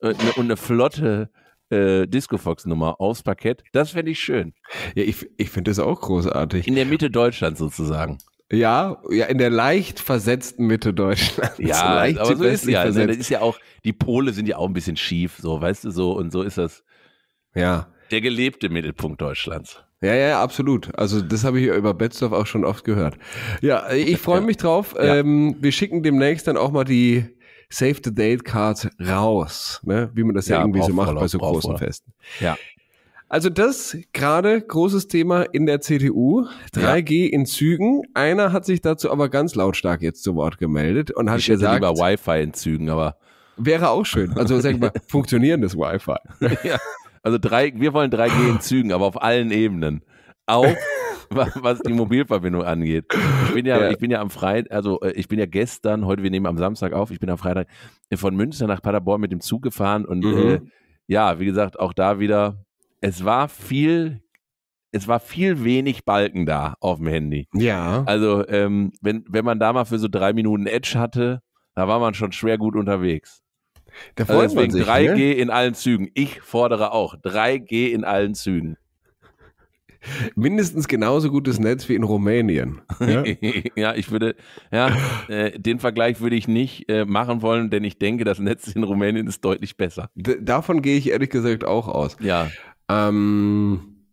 äh, ne, und äh, eine, eine flotte äh, Discofox-Nummer aufs Parkett. Das fände ich schön. Ja, ich, ich finde das auch großartig. In der Mitte Deutschlands sozusagen. Ja, ja, in der leicht versetzten Mitte Deutschlands. Ja, leicht aber so ist ja. Ne, das ist ja auch, die Pole sind ja auch ein bisschen schief, so, weißt du, so und so ist das. Ja. Der gelebte Mittelpunkt Deutschlands. Ja, ja, absolut. Also das habe ich ja über Betzdorf auch schon oft gehört. Ja, ich freue mich drauf. Ja. Ähm, wir schicken demnächst dann auch mal die Save the Date Card raus, ne? wie man das ja, ja irgendwie so macht bei so großen voller. Festen. Ja. Also das gerade großes Thema in der CDU, 3G ja. in Zügen. Einer hat sich dazu aber ganz lautstark jetzt zu Wort gemeldet und hat ich gesagt, lieber Wi-Fi in Zügen, aber wäre auch schön. Also sag mal, funktionierendes Wi-Fi. Ja. Also drei, wir wollen 3G in Zügen, aber auf allen Ebenen auch was die Mobilverbindung angeht. Ich bin ja, ja. ich bin ja am Freitag, also äh, ich bin ja gestern, heute, wir nehmen am Samstag auf, ich bin am Freitag äh, von Münster nach Paderborn mit dem Zug gefahren und äh, mhm. äh, ja, wie gesagt, auch da wieder, es war viel, es war viel wenig Balken da auf dem Handy. Ja. Also, ähm, wenn, wenn man da mal für so drei Minuten Edge hatte, da war man schon schwer gut unterwegs. Da also deswegen sich, 3G ne? in allen Zügen. Ich fordere auch 3G in allen Zügen mindestens genauso gutes Netz wie in Rumänien. Ja, ja ich würde, ja, äh, den Vergleich würde ich nicht äh, machen wollen, denn ich denke, das Netz in Rumänien ist deutlich besser. D davon gehe ich ehrlich gesagt auch aus. Ja. Ähm,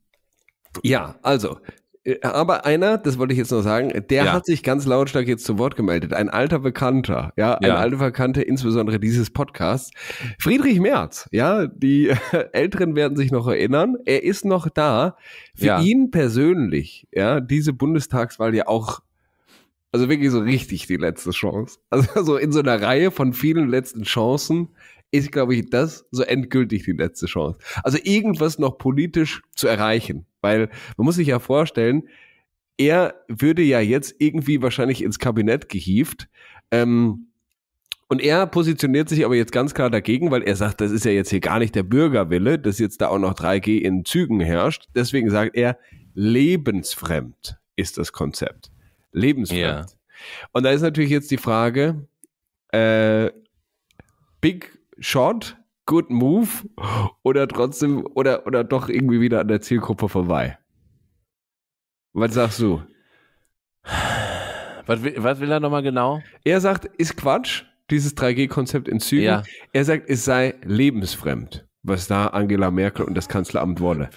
ja, also äh, aber einer, das wollte ich jetzt noch sagen, der ja. hat sich ganz lautstark jetzt zu Wort gemeldet. Ein alter Bekannter, ja, ein ja. alter Bekannter, insbesondere dieses Podcasts. Friedrich Merz, ja, die Älteren werden sich noch erinnern. Er ist noch da. Für ja. ihn persönlich, ja, diese Bundestagswahl ja auch also wirklich so richtig die letzte Chance. Also so in so einer Reihe von vielen letzten Chancen ist, glaube ich, das so endgültig die letzte Chance. Also irgendwas noch politisch zu erreichen, weil man muss sich ja vorstellen, er würde ja jetzt irgendwie wahrscheinlich ins Kabinett gehievt. Ähm, und er positioniert sich aber jetzt ganz klar dagegen, weil er sagt, das ist ja jetzt hier gar nicht der Bürgerwille, dass jetzt da auch noch 3G in Zügen herrscht. Deswegen sagt er, lebensfremd ist das Konzept. Lebensfremd. Ja. Und da ist natürlich jetzt die Frage, äh, Big Shot, good move oder trotzdem oder, oder doch irgendwie wieder an der Zielgruppe vorbei? Was sagst du? Was will, was will er nochmal genau? Er sagt, ist Quatsch, dieses 3G-Konzept in Zügen. Ja. Er sagt, es sei lebensfremd was da Angela Merkel und das Kanzleramt wolle.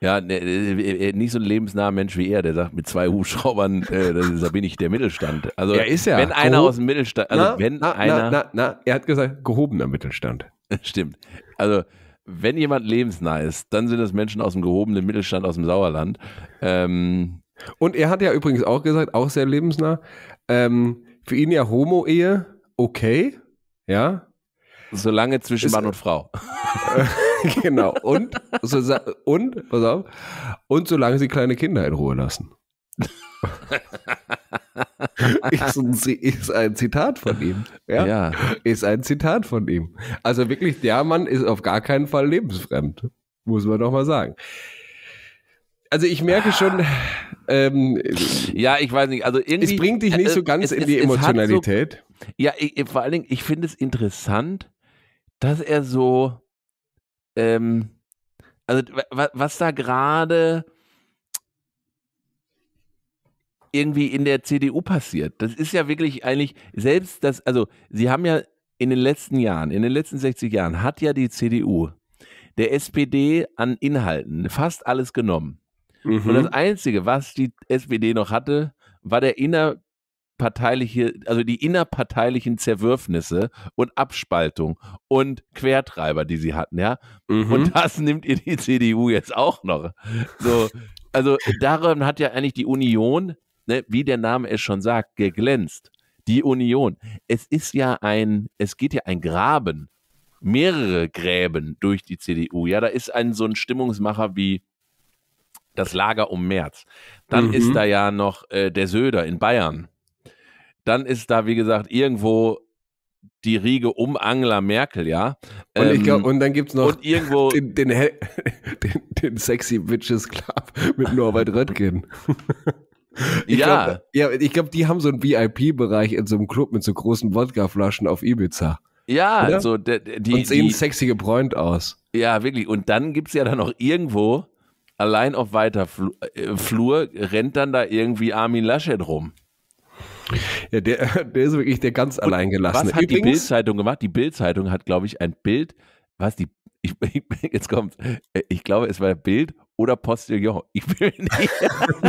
Ja, ne, äh, äh, äh, nicht so ein lebensnaher Mensch wie er, der sagt, mit zwei Hubschraubern, äh, da bin ich der Mittelstand. Also, er ist ja. Wenn einer aus dem Mittelstand, also na, wenn na, einer. Na, na, er hat gesagt, gehobener Mittelstand. Stimmt. Also, wenn jemand lebensnah ist, dann sind das Menschen aus dem gehobenen Mittelstand, aus dem Sauerland. Ähm, und er hat ja übrigens auch gesagt, auch sehr lebensnah, ähm, für ihn ja Homo-Ehe okay, ja, Solange zwischen Mann und Frau. genau. Und, so, und, pass auf, und solange sie kleine Kinder in Ruhe lassen. ist, ein, ist, ein, Zitat von ihm. Ja? ja? Ist ein Zitat von ihm. Also wirklich, der Mann ist auf gar keinen Fall lebensfremd. Muss man doch mal sagen. Also ich merke schon, ähm, ja, ich weiß nicht. Also irgendwie, es bringt dich nicht äh, so ganz es, in die Emotionalität. So, ja, ich, vor allen Dingen, ich finde es interessant, dass er so, ähm, also was da gerade irgendwie in der CDU passiert, das ist ja wirklich eigentlich selbst das, also sie haben ja in den letzten Jahren, in den letzten 60 Jahren hat ja die CDU der SPD an Inhalten fast alles genommen. Mhm. Und das Einzige, was die SPD noch hatte, war der inner parteiliche, also die innerparteilichen Zerwürfnisse und Abspaltung und Quertreiber, die sie hatten, ja. Mhm. Und das nimmt ihr die CDU jetzt auch noch. So, also daran hat ja eigentlich die Union, ne, wie der Name es schon sagt, geglänzt. Die Union. Es ist ja ein, es geht ja ein Graben, mehrere Gräben durch die CDU. Ja, da ist ein so ein Stimmungsmacher wie das Lager um März. Dann mhm. ist da ja noch äh, der Söder in Bayern dann ist da, wie gesagt, irgendwo die Riege um Angela Merkel, ja. Und, ähm, ich glaub, ähm, und dann gibt es noch irgendwo den, den, den, den, Sexy Bitches Club mit Norbert Röttgen. Ich ja. Glaub, ja, ich glaube, die haben so einen VIP-Bereich in so einem Club mit so großen Wodkaflaschen auf Ibiza. Ja, Oder? so der, der, die. Und sehen die, sexy gebräunt aus. Ja, wirklich. Und dann gibt es ja dann noch irgendwo, allein auf weiter Flur, äh, Flur, rennt dann da irgendwie Armin Laschet rum. Ja, der, der ist wirklich der ganz alleingelassene. Was hat Übrigens, die Bild-Zeitung gemacht? Die Bild-Zeitung hat, glaube ich, ein Bild, was die, ich, jetzt kommt, äh, ich glaube, es war Bild oder Postillon. Ich bin, nicht,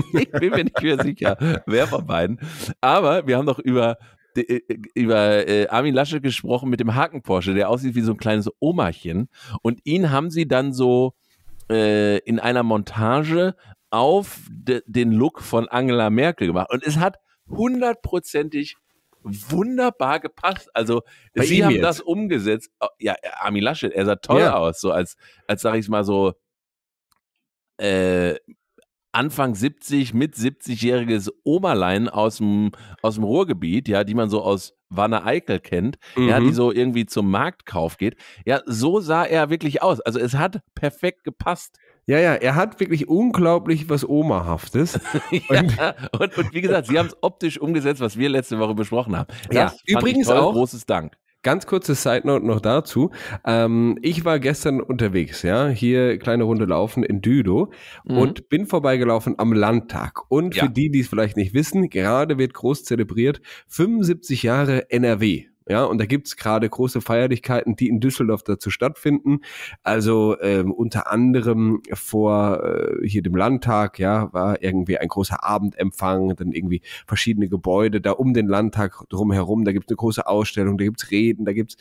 ich bin mir nicht mehr sicher, wer von beiden. Aber wir haben doch über äh, über äh, Armin Lasche gesprochen mit dem Haken Porsche, der aussieht wie so ein kleines Omachen. Und ihn haben sie dann so äh, in einer Montage auf de, den Look von Angela Merkel gemacht. Und es hat hundertprozentig wunderbar gepasst. Also Bei sie haben jetzt. das umgesetzt. Oh, ja, Armin Laschet, er sah toll ja. aus, so als, als sag ich mal so, äh, Anfang 70, mit 70-jähriges Oberlein aus dem, aus dem Ruhrgebiet, ja, die man so aus Wanne Eickel kennt, mhm. ja, die mhm. so irgendwie zum Marktkauf geht. Ja, so sah er wirklich aus. Also es hat perfekt gepasst. Ja, ja, er hat wirklich unglaublich was Omahaftes. und, ja, und, und, wie gesagt, sie haben es optisch umgesetzt, was wir letzte Woche besprochen haben. Das ja, übrigens toll, auch. Großes Dank. Ganz kurze Side Note noch dazu. Ähm, ich war gestern unterwegs, ja, hier kleine Runde laufen in Düdo mhm. und bin vorbeigelaufen am Landtag. Und ja. für die, die es vielleicht nicht wissen, gerade wird groß zelebriert 75 Jahre NRW. Ja, und da gibt es gerade große Feierlichkeiten, die in Düsseldorf dazu stattfinden. Also ähm, unter anderem vor äh, hier dem Landtag, ja, war irgendwie ein großer Abendempfang, dann irgendwie verschiedene Gebäude da um den Landtag drumherum, da gibt es eine große Ausstellung, da gibt es Reden, da gibt es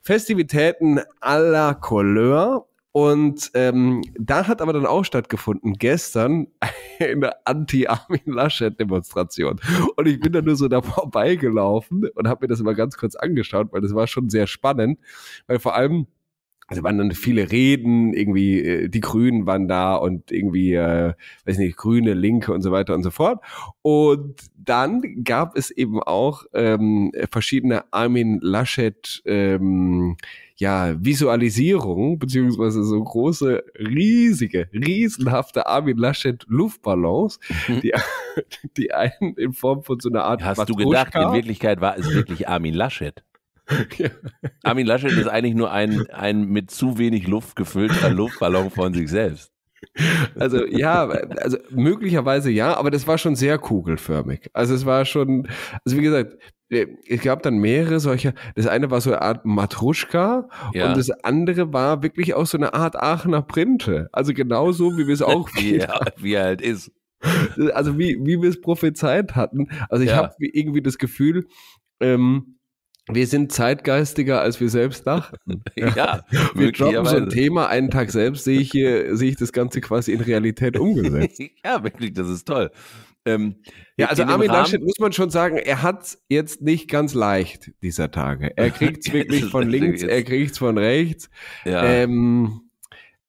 Festivitäten à la Couleur und ähm, da hat aber dann auch stattgefunden, gestern eine Anti-Armin Laschet-Demonstration. Und ich bin da nur so da vorbeigelaufen und habe mir das mal ganz kurz angeschaut, weil das war schon sehr spannend, weil vor allem also waren dann viele Reden, irgendwie äh, die Grünen waren da und irgendwie, äh, weiß nicht, Grüne, Linke und so weiter und so fort. Und dann gab es eben auch ähm, verschiedene Armin Laschet, ähm, ja, Visualisierungen, beziehungsweise so große, riesige, riesenhafte Armin Laschet Luftballons, mhm. die, die einen in Form von so einer Art Hast Matruschka. du gedacht, in Wirklichkeit war es wirklich Armin Laschet? Armin Laschet ist eigentlich nur ein, ein mit zu wenig Luft gefüllter Luftballon von sich selbst. Also ja, also möglicherweise ja, aber das war schon sehr kugelförmig. Also es war schon, also wie gesagt, äh, es gab dann mehrere solcher. Das eine war so eine Art Matruschka ja. und das andere war wirklich auch so eine Art Aachener Printe. Also genauso, wie wir es auch ja, halt, wie er halt ist. Also wie, wie wir es prophezeit hatten. Also ich ja. habe irgendwie das Gefühl, ähm, wir sind zeitgeistiger, als wir selbst dachten. ja, wir droppen so ein Thema, einen Tag selbst sehe ich hier, sehe ich das Ganze quasi in Realität umgesetzt. ja, wirklich, das ist toll. Ähm, ja, also Armin Laschet muss man schon sagen, er hat es jetzt nicht ganz leicht dieser Tage. Er kriegt es wirklich von links, er kriegt es von rechts. Ja. Ähm,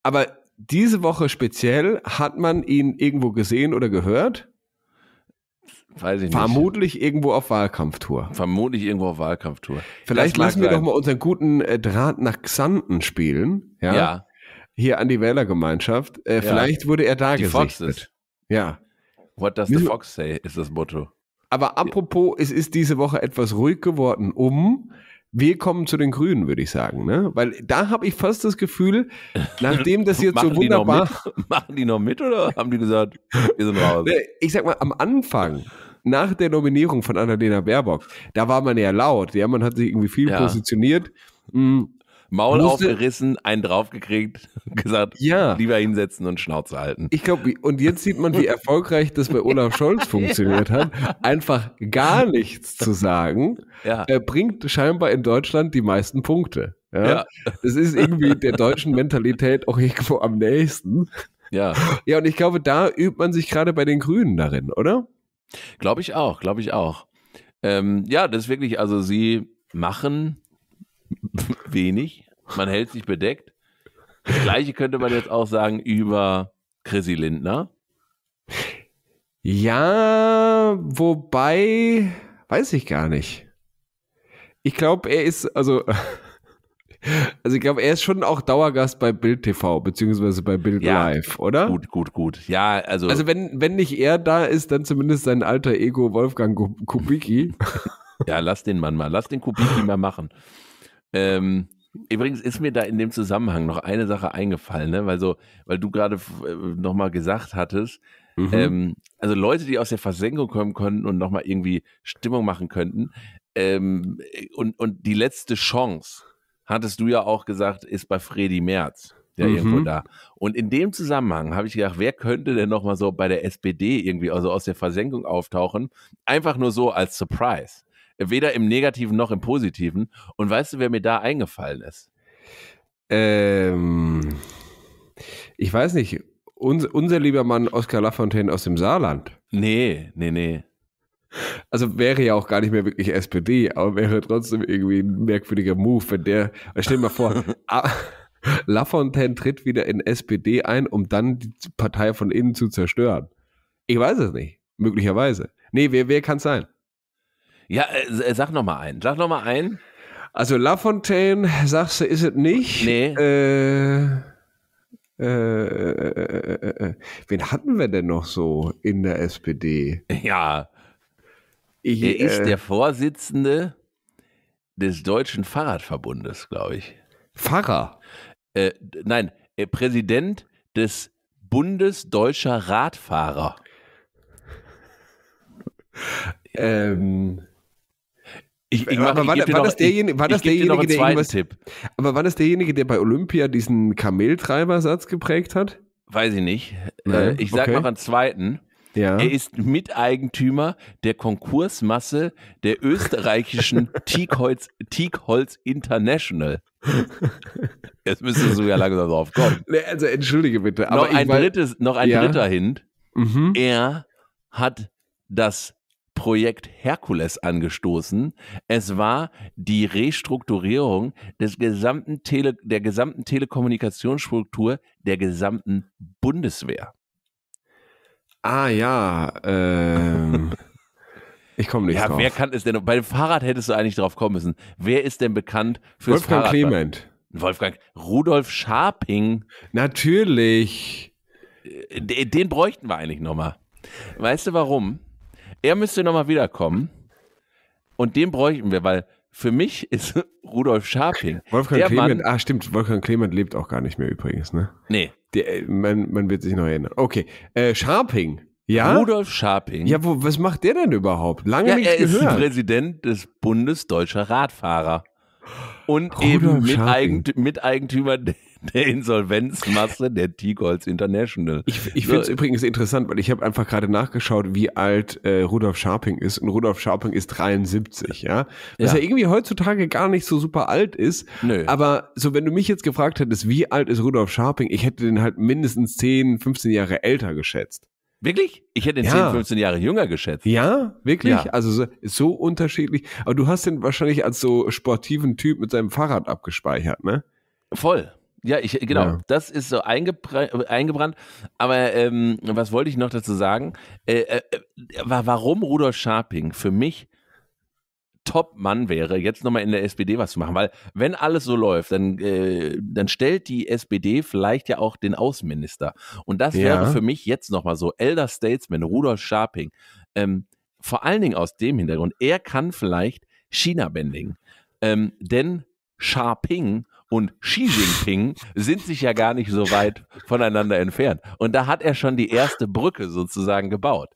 aber diese Woche speziell hat man ihn irgendwo gesehen oder gehört Weiß ich Vermutlich nicht. irgendwo auf Wahlkampftour. Vermutlich irgendwo auf Wahlkampftour. Vielleicht lassen wir sein. doch mal unseren guten äh, Draht nach Xanten spielen. Ja. ja. Hier an die Wählergemeinschaft. Äh, ja. Vielleicht wurde er da die gesichtet. Ja. What does the fox say, ist das Motto. Aber apropos, es ist diese Woche etwas ruhig geworden um wir kommen zu den Grünen, würde ich sagen. Ne? Weil da habe ich fast das Gefühl, nachdem das jetzt so wunderbar... Die machen die noch mit oder haben die gesagt, wir sind raus? Ich sag mal, am Anfang nach der Nominierung von Annalena Baerbock, da war man ja laut, ja, man hat sich irgendwie viel ja. positioniert. Mhm. Maul musste, aufgerissen, einen draufgekriegt, gesagt, ja. lieber hinsetzen und Schnauze halten. Ich glaube, und jetzt sieht man, wie erfolgreich das bei Olaf Scholz funktioniert hat. Einfach gar nichts zu sagen, ja. Er bringt scheinbar in Deutschland die meisten Punkte. Ja? ja. Das ist irgendwie der deutschen Mentalität auch irgendwo am nächsten. Ja. Ja, und ich glaube, da übt man sich gerade bei den Grünen darin, oder? Glaube ich auch, glaube ich auch. Ähm, ja, das ist wirklich, also sie machen wenig, man hält sich bedeckt. Das gleiche könnte man jetzt auch sagen über Chrissy Lindner. Ja, wobei, weiß ich gar nicht. Ich glaube, er ist, also also ich glaube, er ist schon auch Dauergast bei Bild TV, beziehungsweise bei Bild ja, Live, oder? Gut, gut, gut. Ja, also. Also wenn, wenn nicht er da ist, dann zumindest sein alter Ego Wolfgang Kubicki. ja, lass den Mann mal, lass den Kubicki mal machen. Ähm, übrigens ist mir da in dem Zusammenhang noch eine Sache eingefallen, ne? weil so, weil du gerade äh, nochmal gesagt hattest, mhm. ähm, also Leute, die aus der Versenkung kommen könnten und nochmal irgendwie Stimmung machen könnten, ähm, und, und die letzte Chance hattest du ja auch gesagt, ist bei Freddy Merz der mhm. irgendwo da. Und in dem Zusammenhang habe ich gedacht, wer könnte denn nochmal so bei der SPD irgendwie, also aus der Versenkung auftauchen? Einfach nur so als Surprise. Weder im Negativen noch im Positiven. Und weißt du, wer mir da eingefallen ist? Ähm, ich weiß nicht. Uns, unser lieber Mann Oskar Lafontaine aus dem Saarland. Nee, nee, nee. Also wäre ja auch gar nicht mehr wirklich SPD, aber wäre trotzdem irgendwie ein merkwürdiger Move, wenn der, stell dir mal vor, Lafontaine tritt wieder in SPD ein, um dann die Partei von innen zu zerstören. Ich weiß es nicht, möglicherweise. Nee, wer, wer kann es sein? Ja, äh, sag nochmal einen, sag nochmal einen. Also Lafontaine, sagst du, ist es nicht? Nee. Äh, äh, äh, äh, äh, wen hatten wir denn noch so in der SPD? Ja, ich, er ist äh, der Vorsitzende des Deutschen Fahrradverbundes, glaube ich. Pfarrer? Äh, nein, äh, Präsident des Bundes Deutscher Radfahrer. ähm. Ich, ich mach, aber war, war, das derjenige, war das derjenige der irgendwas, Tipp. Aber war das derjenige, der bei Olympia diesen Kameltreibersatz geprägt hat? Weiß ich nicht. Äh, nein, äh, ich okay. noch einen zweiten. Ja. Er ist Miteigentümer der Konkursmasse der österreichischen Teakholz, Teakholz International. Jetzt müsstest du ja langsam drauf kommen. Nee, also entschuldige bitte. noch ein, war, drittes, noch ein ja. dritter Hint. Mhm. Er hat das Projekt Herkules angestoßen. Es war die Restrukturierung des gesamten Tele der gesamten Telekommunikationsstruktur der gesamten Bundeswehr. Ah ja, ähm, ich komme nicht ja, drauf. Wer kann es denn? Bei dem Fahrrad hättest du eigentlich drauf kommen müssen. Wer ist denn bekannt für Wolfgang Clement? Wolfgang Rudolf Scharping. Natürlich. Äh, den, den bräuchten wir eigentlich nochmal. Weißt du warum? Er müsste nochmal wiederkommen. Und den bräuchten wir, weil für mich ist Rudolf Scharping. Wolfgang der Clement, Mann, ah stimmt, Wolfgang Clement lebt auch gar nicht mehr übrigens, ne? Nee. Der, äh, man, man wird sich noch erinnern. Okay, äh, Scharping. Ja? Rudolf Scharping. Ja, wo, was macht der denn überhaupt? Lange ja, nichts er gehört. Er ist Präsident des Bundes Deutscher Radfahrer. Und Rudolf eben Miteigentümer, Miteigentümer der Insolvenzmasse der T-Golds International. Ich, ich finde es so. übrigens interessant, weil ich habe einfach gerade nachgeschaut, wie alt äh, Rudolf Scharping ist. Und Rudolf Scharping ist 73, ja. Was ja. ja irgendwie heutzutage gar nicht so super alt ist. Nö. Aber so, wenn du mich jetzt gefragt hättest, wie alt ist Rudolf Scharping, ich hätte den halt mindestens 10, 15 Jahre älter geschätzt. Wirklich? Ich hätte ihn ja. 10, 15 Jahre jünger geschätzt. Ja, wirklich? Ja. Also so, so, unterschiedlich. Aber du hast ihn wahrscheinlich als so sportiven Typ mit seinem Fahrrad abgespeichert, ne? Voll. Ja, ich, genau, ja. das ist so äh, eingebrannt. Aber ähm, was wollte ich noch dazu sagen? Äh, äh, äh warum Rudolf Scharping für mich Top-Mann wäre, jetzt nochmal in der SPD was zu machen, weil wenn alles so läuft, dann, äh, dann stellt die SPD vielleicht ja auch den Außenminister. Und das ja. wäre für mich jetzt nochmal so, Elder Statesman, Rudolf Scharping, ähm, vor allen Dingen aus dem Hintergrund, er kann vielleicht China bändigen. Ähm, denn Scharping und Xi Jinping sind sich ja gar nicht so weit voneinander entfernt. Und da hat er schon die erste Brücke sozusagen gebaut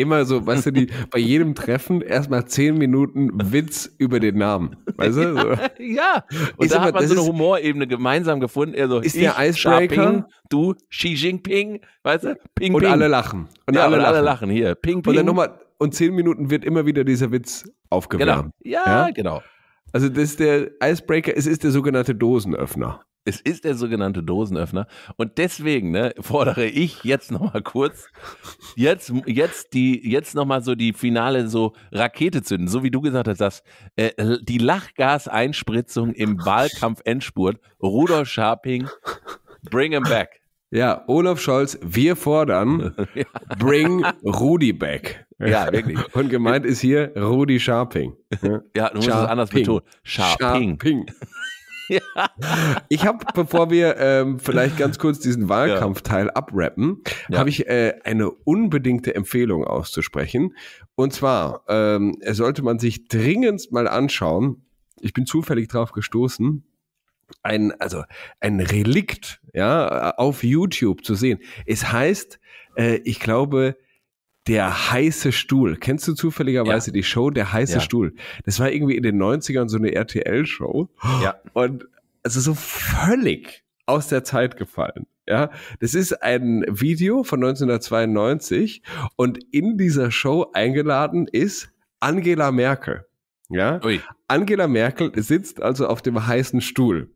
immer so, weißt du, die, bei jedem Treffen erstmal zehn Minuten Witz über den Namen. Weißt du? So. Ja. Und ich da hat man so eine Humorebene gemeinsam gefunden. Er so, ist der Icebreaker? du, Xi Jinping, weißt du? Ping, und ping. alle lachen. Und ja, alle, und lachen. alle lachen hier. Ping, ping. Und dann nochmal, und zehn Minuten wird immer wieder dieser Witz aufgewärmt. Genau. Ja, ja, genau. Also das ist der Icebreaker, es ist der sogenannte Dosenöffner. Es ist der sogenannte Dosenöffner. Und deswegen ne, fordere ich jetzt nochmal kurz, jetzt, jetzt, die, jetzt nochmal so die finale so Rakete zünden, so wie du gesagt hast, dass, äh, die Lachgaseinspritzung im Wahlkampf-Endspurt, Rudolf Scharping, bring him back. Ja, Olaf Scholz, wir fordern, bring Rudi back. Ja, wirklich. Und gemeint ist hier Rudi Scharping. Ja, ja du musst es anders betonen. Scharping. Scharping. Ja. Ich habe, bevor wir ähm, vielleicht ganz kurz diesen Wahlkampfteil abrappen, ja. habe ich äh, eine unbedingte Empfehlung auszusprechen. Und zwar ähm, sollte man sich dringend mal anschauen. Ich bin zufällig drauf gestoßen ein, also ein Relikt, ja, auf YouTube zu sehen. Es heißt, äh, ich glaube, der heiße Stuhl. Kennst du zufälligerweise ja. die Show Der heiße ja. Stuhl? Das war irgendwie in den 90ern so eine RTL-Show. Ja. Und also so völlig aus der Zeit gefallen. Ja, das ist ein Video von 1992 und in dieser Show eingeladen ist Angela Merkel. Ja, Ui. Angela Merkel sitzt also auf dem heißen Stuhl.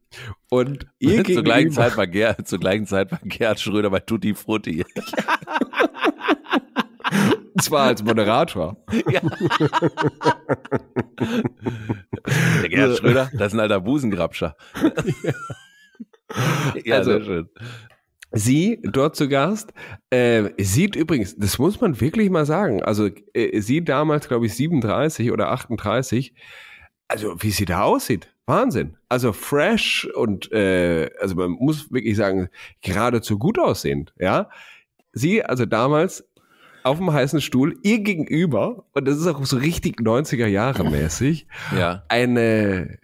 Und ihr zur gleichen, Zeit war Gerhard, zur gleichen Zeit war Gerhard Schröder bei Tutti Frutti. Zwar als Moderator. Ja. Der Gerhard Schröder, das ist ein alter Busengrabscher. ja, also, sehr schön. Sie dort zu Gast äh, sieht übrigens, das muss man wirklich mal sagen. Also äh, sie damals, glaube ich, 37 oder 38. Also wie sie da aussieht. Wahnsinn. Also fresh und äh, also man muss wirklich sagen, geradezu gut aussehend, ja. Sie, also damals auf dem heißen Stuhl, ihr gegenüber, und das ist auch so richtig 90er Jahre mäßig, ja. eine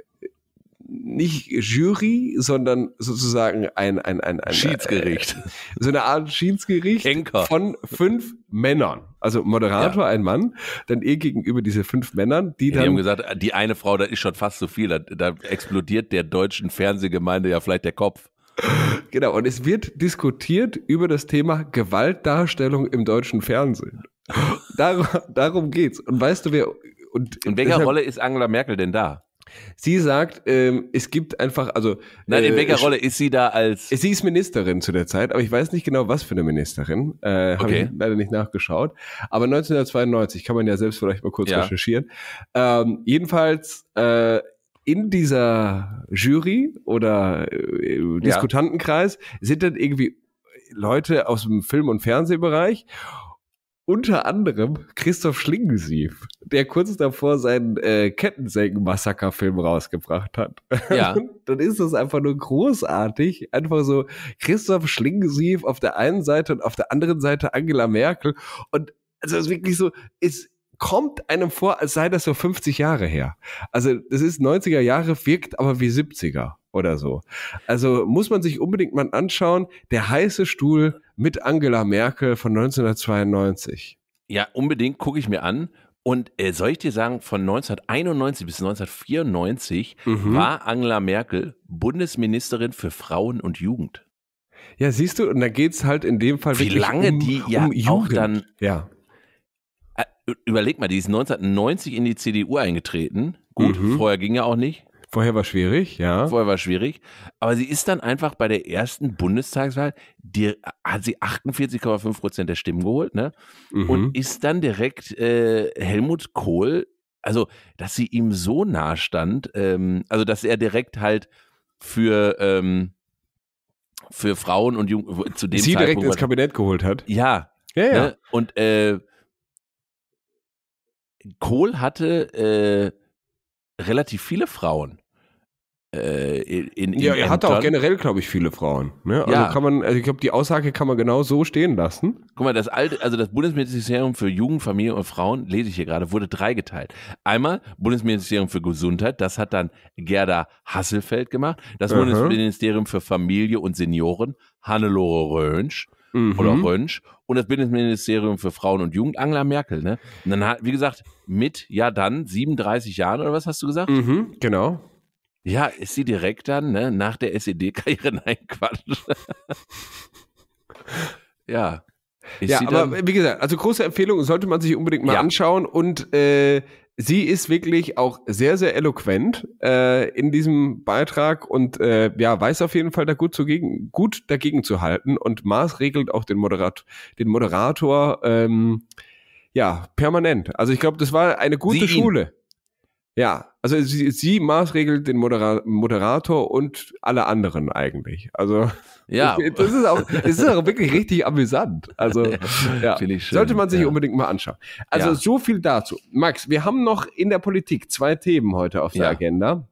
nicht Jury, sondern sozusagen ein, ein, ein, ein Schiedsgericht. Äh, so eine Art Schiedsgericht Henker. von fünf Männern. Also Moderator, ja. ein Mann, dann ihr gegenüber diese fünf Männern, die ja, dann. Die haben gesagt, äh, die eine Frau, da ist schon fast zu so viel. Da, da explodiert der deutschen Fernsehgemeinde ja vielleicht der Kopf. Genau, und es wird diskutiert über das Thema Gewaltdarstellung im deutschen Fernsehen. Dar darum geht's. Und weißt du, wer. Und in welcher deshalb, Rolle ist Angela Merkel denn da? Sie sagt, ähm, es gibt einfach, also. Nein, in äh, Rolle ist sie da als. Sie ist Ministerin zu der Zeit, aber ich weiß nicht genau, was für eine Ministerin. Äh, okay. Habe ich leider nicht nachgeschaut. Aber 1992 kann man ja selbst vielleicht mal kurz ja. recherchieren. Ähm, jedenfalls äh, in dieser Jury oder äh, Diskutantenkreis ja. sind dann irgendwie Leute aus dem Film- und Fernsehbereich unter anderem Christoph Schlingensief, der kurz davor seinen äh, Kettensägen-Massaker-Film rausgebracht hat. Ja. dann ist das einfach nur großartig. Einfach so Christoph Schlingensief auf der einen Seite und auf der anderen Seite Angela Merkel. Und also ist wirklich so, ist kommt einem vor, als sei das so 50 Jahre her. Also das ist 90er Jahre, wirkt aber wie 70er oder so. Also muss man sich unbedingt mal anschauen, der heiße Stuhl mit Angela Merkel von 1992. Ja, unbedingt gucke ich mir an. Und äh, soll ich dir sagen, von 1991 bis 1994 mhm. war Angela Merkel Bundesministerin für Frauen und Jugend. Ja, siehst du, und da geht es halt in dem Fall Wie wirklich lange um, die ja um Jugend. auch dann ja überleg mal, die ist 1990 in die CDU eingetreten. Gut, mhm. vorher ging ja auch nicht. Vorher war schwierig, ja. Vorher war schwierig. Aber sie ist dann einfach bei der ersten Bundestagswahl, die, hat sie 48,5 Prozent der Stimmen geholt, ne? Mhm. Und ist dann direkt äh, Helmut Kohl, also dass sie ihm so nah stand, ähm, also dass er direkt halt für, ähm, für Frauen und Jungen zu dem sie Zeitpunkt. Sie direkt ins Kabinett geholt hat. Ja. Ja, ja. Ne? Und äh, Kohl hatte äh, relativ viele Frauen. Äh, in, in ja, er Ämtern. hatte auch generell, glaube ich, viele Frauen. Ne? Also ja. kann man, also ich glaube, die Aussage kann man genau so stehen lassen. Guck mal, das alte, also das Bundesministerium für Jugend, Familie und Frauen, lese ich hier gerade, wurde dreigeteilt. Einmal Bundesministerium für Gesundheit, das hat dann Gerda Hasselfeld gemacht. Das Aha. Bundesministerium für Familie und Senioren, Hannelore Rönsch mhm. oder Rönsch und das Bundesministerium für Frauen und Jugend, Angela Merkel. Ne? Und dann hat, wie gesagt, mit, ja dann, 37 Jahren oder was hast du gesagt? Mhm, genau. Ja, ist sie direkt dann, ne, nach der SED-Karriere, nein, Quatsch. ja. Ist ja, aber wie gesagt, also große Empfehlung, sollte man sich unbedingt mal ja. anschauen und äh, Sie ist wirklich auch sehr, sehr eloquent äh, in diesem Beitrag und äh, ja, weiß auf jeden Fall da gut, zugegen, gut dagegen zu halten. Und Maas regelt auch den, Moderat, den Moderator ähm, ja permanent. Also ich glaube, das war eine gute Sie Schule. Ihn. Ja, also sie, sie maßregelt den Modera Moderator und alle anderen eigentlich. Also ja, das ist auch, das ist auch wirklich richtig amüsant. Also ja, ich schön, sollte man sich ja. unbedingt mal anschauen. Also ja. so viel dazu. Max, wir haben noch in der Politik zwei Themen heute auf der ja. Agenda.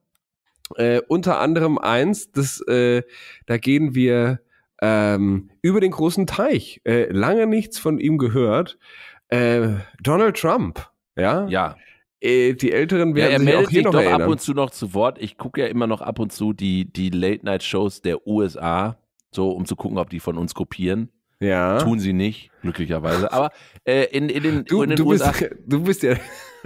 Äh, unter anderem eins, das äh, da gehen wir ähm, über den großen Teich. Äh, lange nichts von ihm gehört. Äh, Donald Trump, ja. Ja äh, die Älteren werden ja, er sich meldet auch hier sich noch doch erinnern. ab und zu noch zu Wort. Ich gucke ja immer noch ab und zu die, die Late-Night-Shows der USA, so um zu gucken, ob die von uns kopieren. Ja. Tun sie nicht, glücklicherweise. Aber äh, in, in den, du, in den du USA. Bist, du bist ja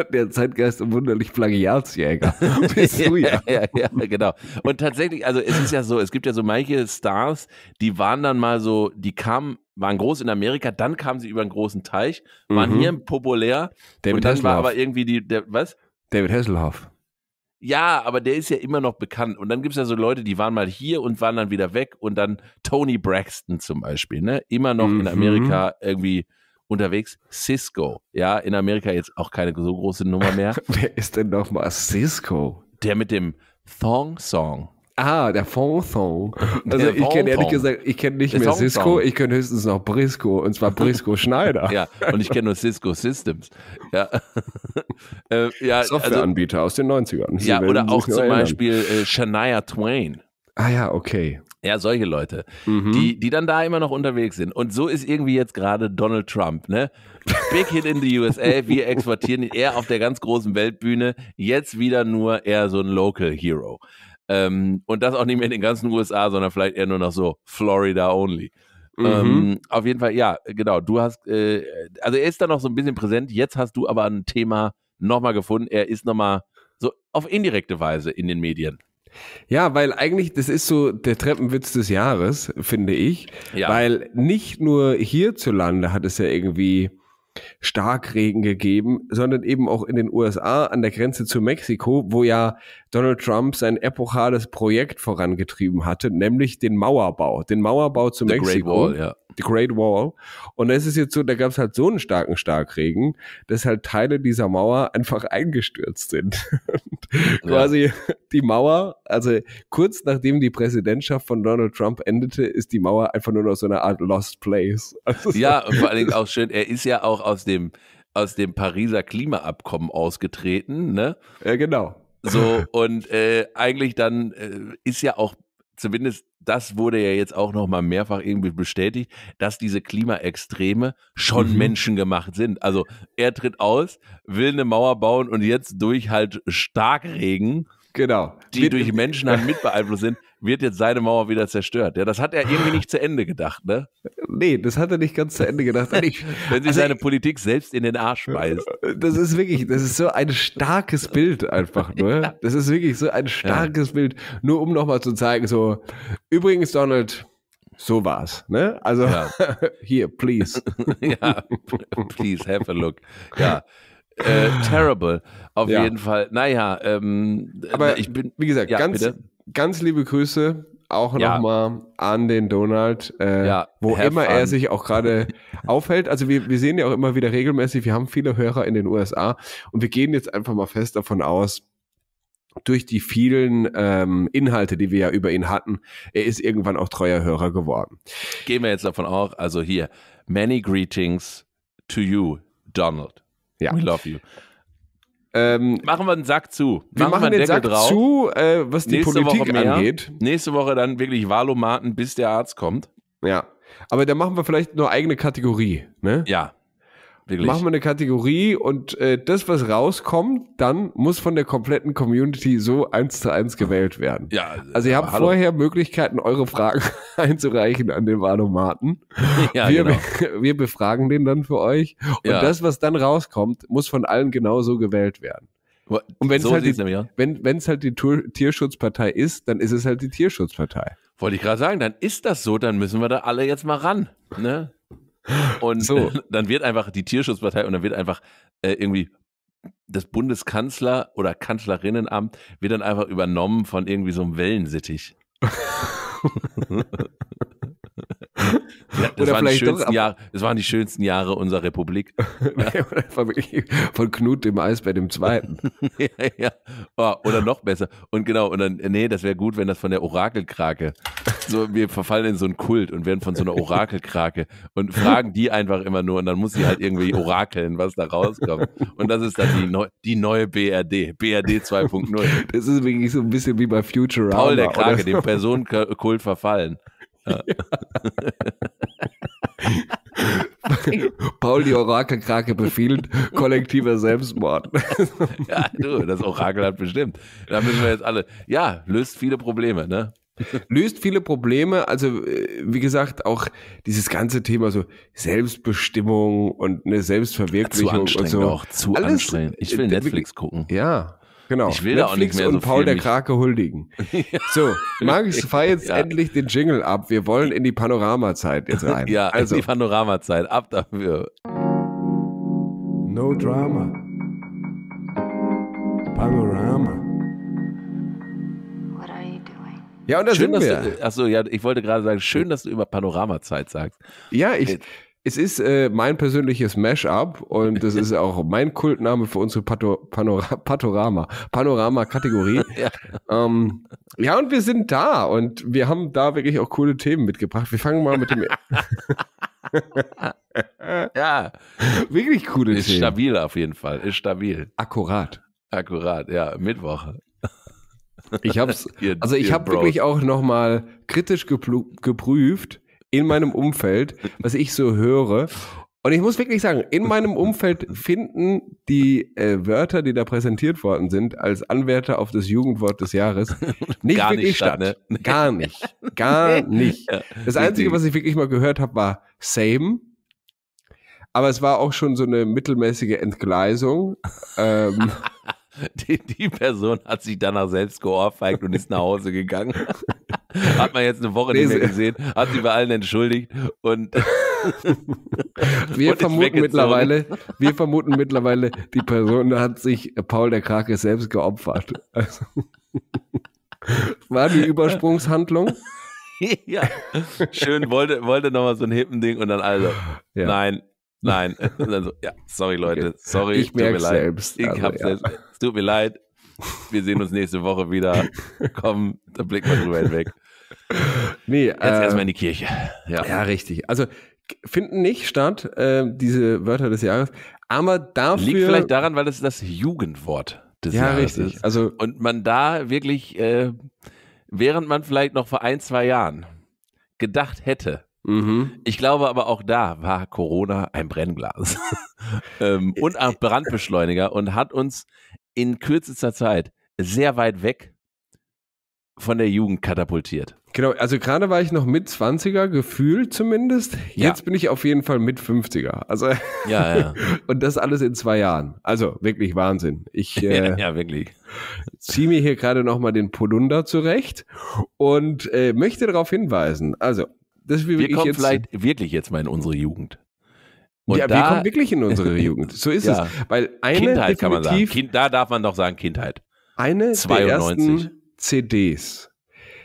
der Zeitgeist und wunderlich Plagiatsjäger. Bist du ja. ja. ja, genau. Und tatsächlich, also es ist ja so, es gibt ja so manche Stars, die waren dann mal so, die kamen, waren groß in Amerika, dann kamen sie über einen großen Teich, waren mhm. hier populär. David und dann Hasselhoff. war aber irgendwie die, der, was? David Hasselhoff. Ja, aber der ist ja immer noch bekannt. Und dann gibt es ja so Leute, die waren mal hier und waren dann wieder weg. Und dann Tony Braxton zum Beispiel, ne? Immer noch mhm. in Amerika irgendwie unterwegs. Cisco, ja, in Amerika jetzt auch keine so große Nummer mehr. Wer ist denn nochmal Cisco? Der mit dem Thong Song. Ah, der Thong-Song. Also der ich kenne ehrlich gesagt, ich kenne nicht der mehr Cisco, ich kenne höchstens noch Brisco und zwar Brisco Schneider. ja, und ich kenne nur Cisco Systems. Ja. äh, ja, also Softwareanbieter also, aus den 90ern. Sie ja, oder auch zum erinnern. Beispiel äh, Shania Twain. Ah ja, okay. Ja, solche Leute, mhm. die, die dann da immer noch unterwegs sind. Und so ist irgendwie jetzt gerade Donald Trump, ne? Big Hit in the USA, wir exportieren ihn, er auf der ganz großen Weltbühne, jetzt wieder nur eher so ein Local Hero. Ähm, und das auch nicht mehr in den ganzen USA, sondern vielleicht eher nur noch so Florida only. Mhm. Ähm, auf jeden Fall, ja, genau. Du hast, äh, also er ist da noch so ein bisschen präsent. Jetzt hast du aber ein Thema nochmal gefunden. Er ist nochmal so auf indirekte Weise in den Medien. Ja, weil eigentlich, das ist so der Treppenwitz des Jahres, finde ich. Ja. Weil nicht nur hierzulande hat es ja irgendwie Starkregen gegeben, sondern eben auch in den USA an der Grenze zu Mexiko, wo ja Donald Trump sein epochales Projekt vorangetrieben hatte, nämlich den Mauerbau, den Mauerbau zu The Mexiko. Great Wall, ja. The Great Wall. Und es ist jetzt so, da gab es halt so einen starken Starkregen, dass halt Teile dieser Mauer einfach eingestürzt sind. quasi die Mauer, also kurz nachdem die Präsidentschaft von Donald Trump endete, ist die Mauer einfach nur noch so eine Art Lost Place. Also ja, und vor allen Dingen auch schön, er ist ja auch aus dem aus dem Pariser Klimaabkommen ausgetreten, ne? Ja, genau. So, und äh, eigentlich dann äh, ist ja auch zumindest das wurde ja jetzt auch noch mal mehrfach irgendwie bestätigt, dass diese Klimaextreme schon mhm. menschengemacht sind. Also er tritt aus, will eine Mauer bauen und jetzt durch halt Starkregen, genau. die Mit durch halt mit beeinflusst sind, wird jetzt seine Mauer wieder zerstört. Ja, das hat er irgendwie nicht zu Ende gedacht, ne? Nee, das hat er nicht ganz zu Ende gedacht. Ich, Wenn sich also seine ich, Politik selbst in den Arsch beißt. Das ist wirklich, das ist so ein starkes Bild einfach nur. Ne? Das ist wirklich so ein starkes ja. Bild, nur um nochmal zu zeigen, so, übrigens Donald, so war's, ne? Also, ja. hier, please. ja, please have a look. Ja. Äh, terrible, auf ja. jeden Fall. Naja, ähm, aber ich bin, wie gesagt, ja, ganz, bitte? ganz liebe Grüße auch ja. nochmal an den Donald, äh, ja, wo immer fun. er sich auch gerade aufhält. Also wir, wir sehen ja auch immer wieder regelmäßig, wir haben viele Hörer in den USA und wir gehen jetzt einfach mal fest davon aus, durch die vielen ähm, Inhalte, die wir ja über ihn hatten, er ist irgendwann auch treuer Hörer geworden. Gehen wir jetzt davon auch, also hier, many greetings to you, Donald. Ja. We love you. Ähm, machen wir einen Sack zu. Wir machen, den, Sack drauf. zu, äh, was die Nächste Politik angeht. Nächste Woche dann wirklich Wahlomaten, bis der Arzt kommt. Ja. Aber da machen wir vielleicht nur eigene Kategorie, ne? Ja. Wirklich. Machen wir eine Kategorie und äh, das, was rauskommt, dann muss von der kompletten Community so eins zu eins gewählt werden. Ja, also ihr habt hallo. vorher Möglichkeiten, eure Fragen einzureichen an den Wahlomaten. Ja, wir, genau. wir befragen den dann für euch. Und ja. das, was dann rauskommt, muss von allen genauso gewählt werden. Und wenn es so halt, die, nämlich, ja. wenn, wenn's halt die Tur Tierschutzpartei ist, dann ist es halt die Tierschutzpartei. Wollte ich gerade sagen, dann ist das so, dann müssen wir da alle jetzt mal ran. Ne? Und so. dann wird einfach die Tierschutzpartei und dann wird einfach äh, irgendwie das Bundeskanzler oder Kanzlerinnenamt wird dann einfach übernommen von irgendwie so einem Wellensittich. Ja, das, oder waren vielleicht die doch, Jahre, das waren die schönsten Jahre unserer Republik. Ja. von Knut dem Eisbär dem Zweiten. ja, ja. Oh, oder noch besser. Und genau, und dann, nee, das wäre gut, wenn das von der Orakelkrake so, wir verfallen in so einen Kult und werden von so einer Orakelkrake und fragen die einfach immer nur und dann muss sie halt irgendwie orakeln, was da rauskommt. Und das ist dann die, Neu die neue BRD, BRD 2.0. Das ist wirklich so ein bisschen wie bei Futurama. Paul der Krake, dem Personenkult verfallen. Ja. Paul die Orakelkrake befiehlt kollektiver Selbstmord. ja, du, das Orakel hat bestimmt. Da müssen wir jetzt alle. Ja, löst viele Probleme, ne? löst viele Probleme. Also, äh, wie gesagt, auch dieses ganze Thema so Selbstbestimmung und eine Selbstverwirklichung. Ja, zu anstrengend und so. auch, zu Alles, anstrengend. Ich will äh, Netflix gucken. Ja, genau. Ich will Netflix auch nicht mehr und so Paul der Krake huldigen. So, Max, fahr jetzt ja. endlich den Jingle ab. Wir wollen in die Panoramazeit jetzt rein. ja, also. in die Panoramazeit. Ab dafür. No Drama. Panorama. Ja, und da schön, sind wir. Du, äh, achso, ja, ich wollte gerade sagen, schön, dass du über Panoramazeit sagst. Ja, ich, es ist äh, mein persönliches Mash-up und das ist auch mein Kultname für unsere Pato Panora Panorama, Panorama-Kategorie. ja. Ähm, ja, und wir sind da und wir haben da wirklich auch coole Themen mitgebracht. Wir fangen mal mit dem. ja. Wirklich coole ist Themen. Ist stabil auf jeden Fall, ist stabil. Akkurat. Akkurat, ja, Mittwoch. Ich hab's, also ich habe wirklich auch nochmal kritisch geprüft in meinem Umfeld, was ich so höre. Und ich muss wirklich sagen, in meinem Umfeld finden die äh, Wörter, die da präsentiert worden sind, als Anwärter auf das Jugendwort des Jahres, nicht gar wirklich nicht statt. Ne? Gar nicht. Gar nicht. das Einzige, was ich wirklich mal gehört habe, war Same. Aber es war auch schon so eine mittelmäßige Entgleisung. ähm, die, die Person hat sich danach selbst geohrfeigt und ist nach Hause gegangen. hat man jetzt eine Woche nicht mehr gesehen, hat sich bei allen entschuldigt und wir vermuten mittlerweile, wir vermuten mittlerweile, die Person hat sich Paul der Krake selbst geopfert. Also, war die Übersprungshandlung? ja. Schön, wollte, wollte nochmal so ein hippen Ding und dann also, ja. nein, nein. dann so, also, ja, sorry Leute, sorry, ich merke selbst. Ich also, ja. selbst. Tut mir leid. Wir sehen uns nächste Woche wieder. Komm, da blicken wir drüber hinweg. Nee, jetzt äh, erstmal in die Kirche. Ja. ja, richtig. Also finden nicht statt, äh, diese Wörter des Jahres. Aber dafür. Liegt vielleicht daran, weil das das Jugendwort des ja, Jahres richtig. ist. Also, Und man da wirklich, äh, während man vielleicht noch vor ein, zwei Jahren gedacht hätte, Mhm. Ich glaube aber auch da war Corona ein Brennglas ähm, und ein Brandbeschleuniger und hat uns in kürzester Zeit sehr weit weg von der Jugend katapultiert. Genau, also gerade war ich noch mit 20er gefühlt zumindest. Jetzt ja. bin ich auf jeden Fall mit 50er. Also ja, ja. und das alles in zwei Jahren. Also wirklich Wahnsinn. Ich äh, ja, wirklich. ziehe mir hier gerade nochmal den Polunder zurecht und äh, möchte darauf hinweisen. Also das wir kommen jetzt, vielleicht wirklich jetzt mal in unsere Jugend. Und ja, da, wir kommen wirklich in unsere Jugend. So ist ja. es. Weil eine Kindheit kann man sagen. Kind, da darf man doch sagen Kindheit. Eine 92. der ersten CDs,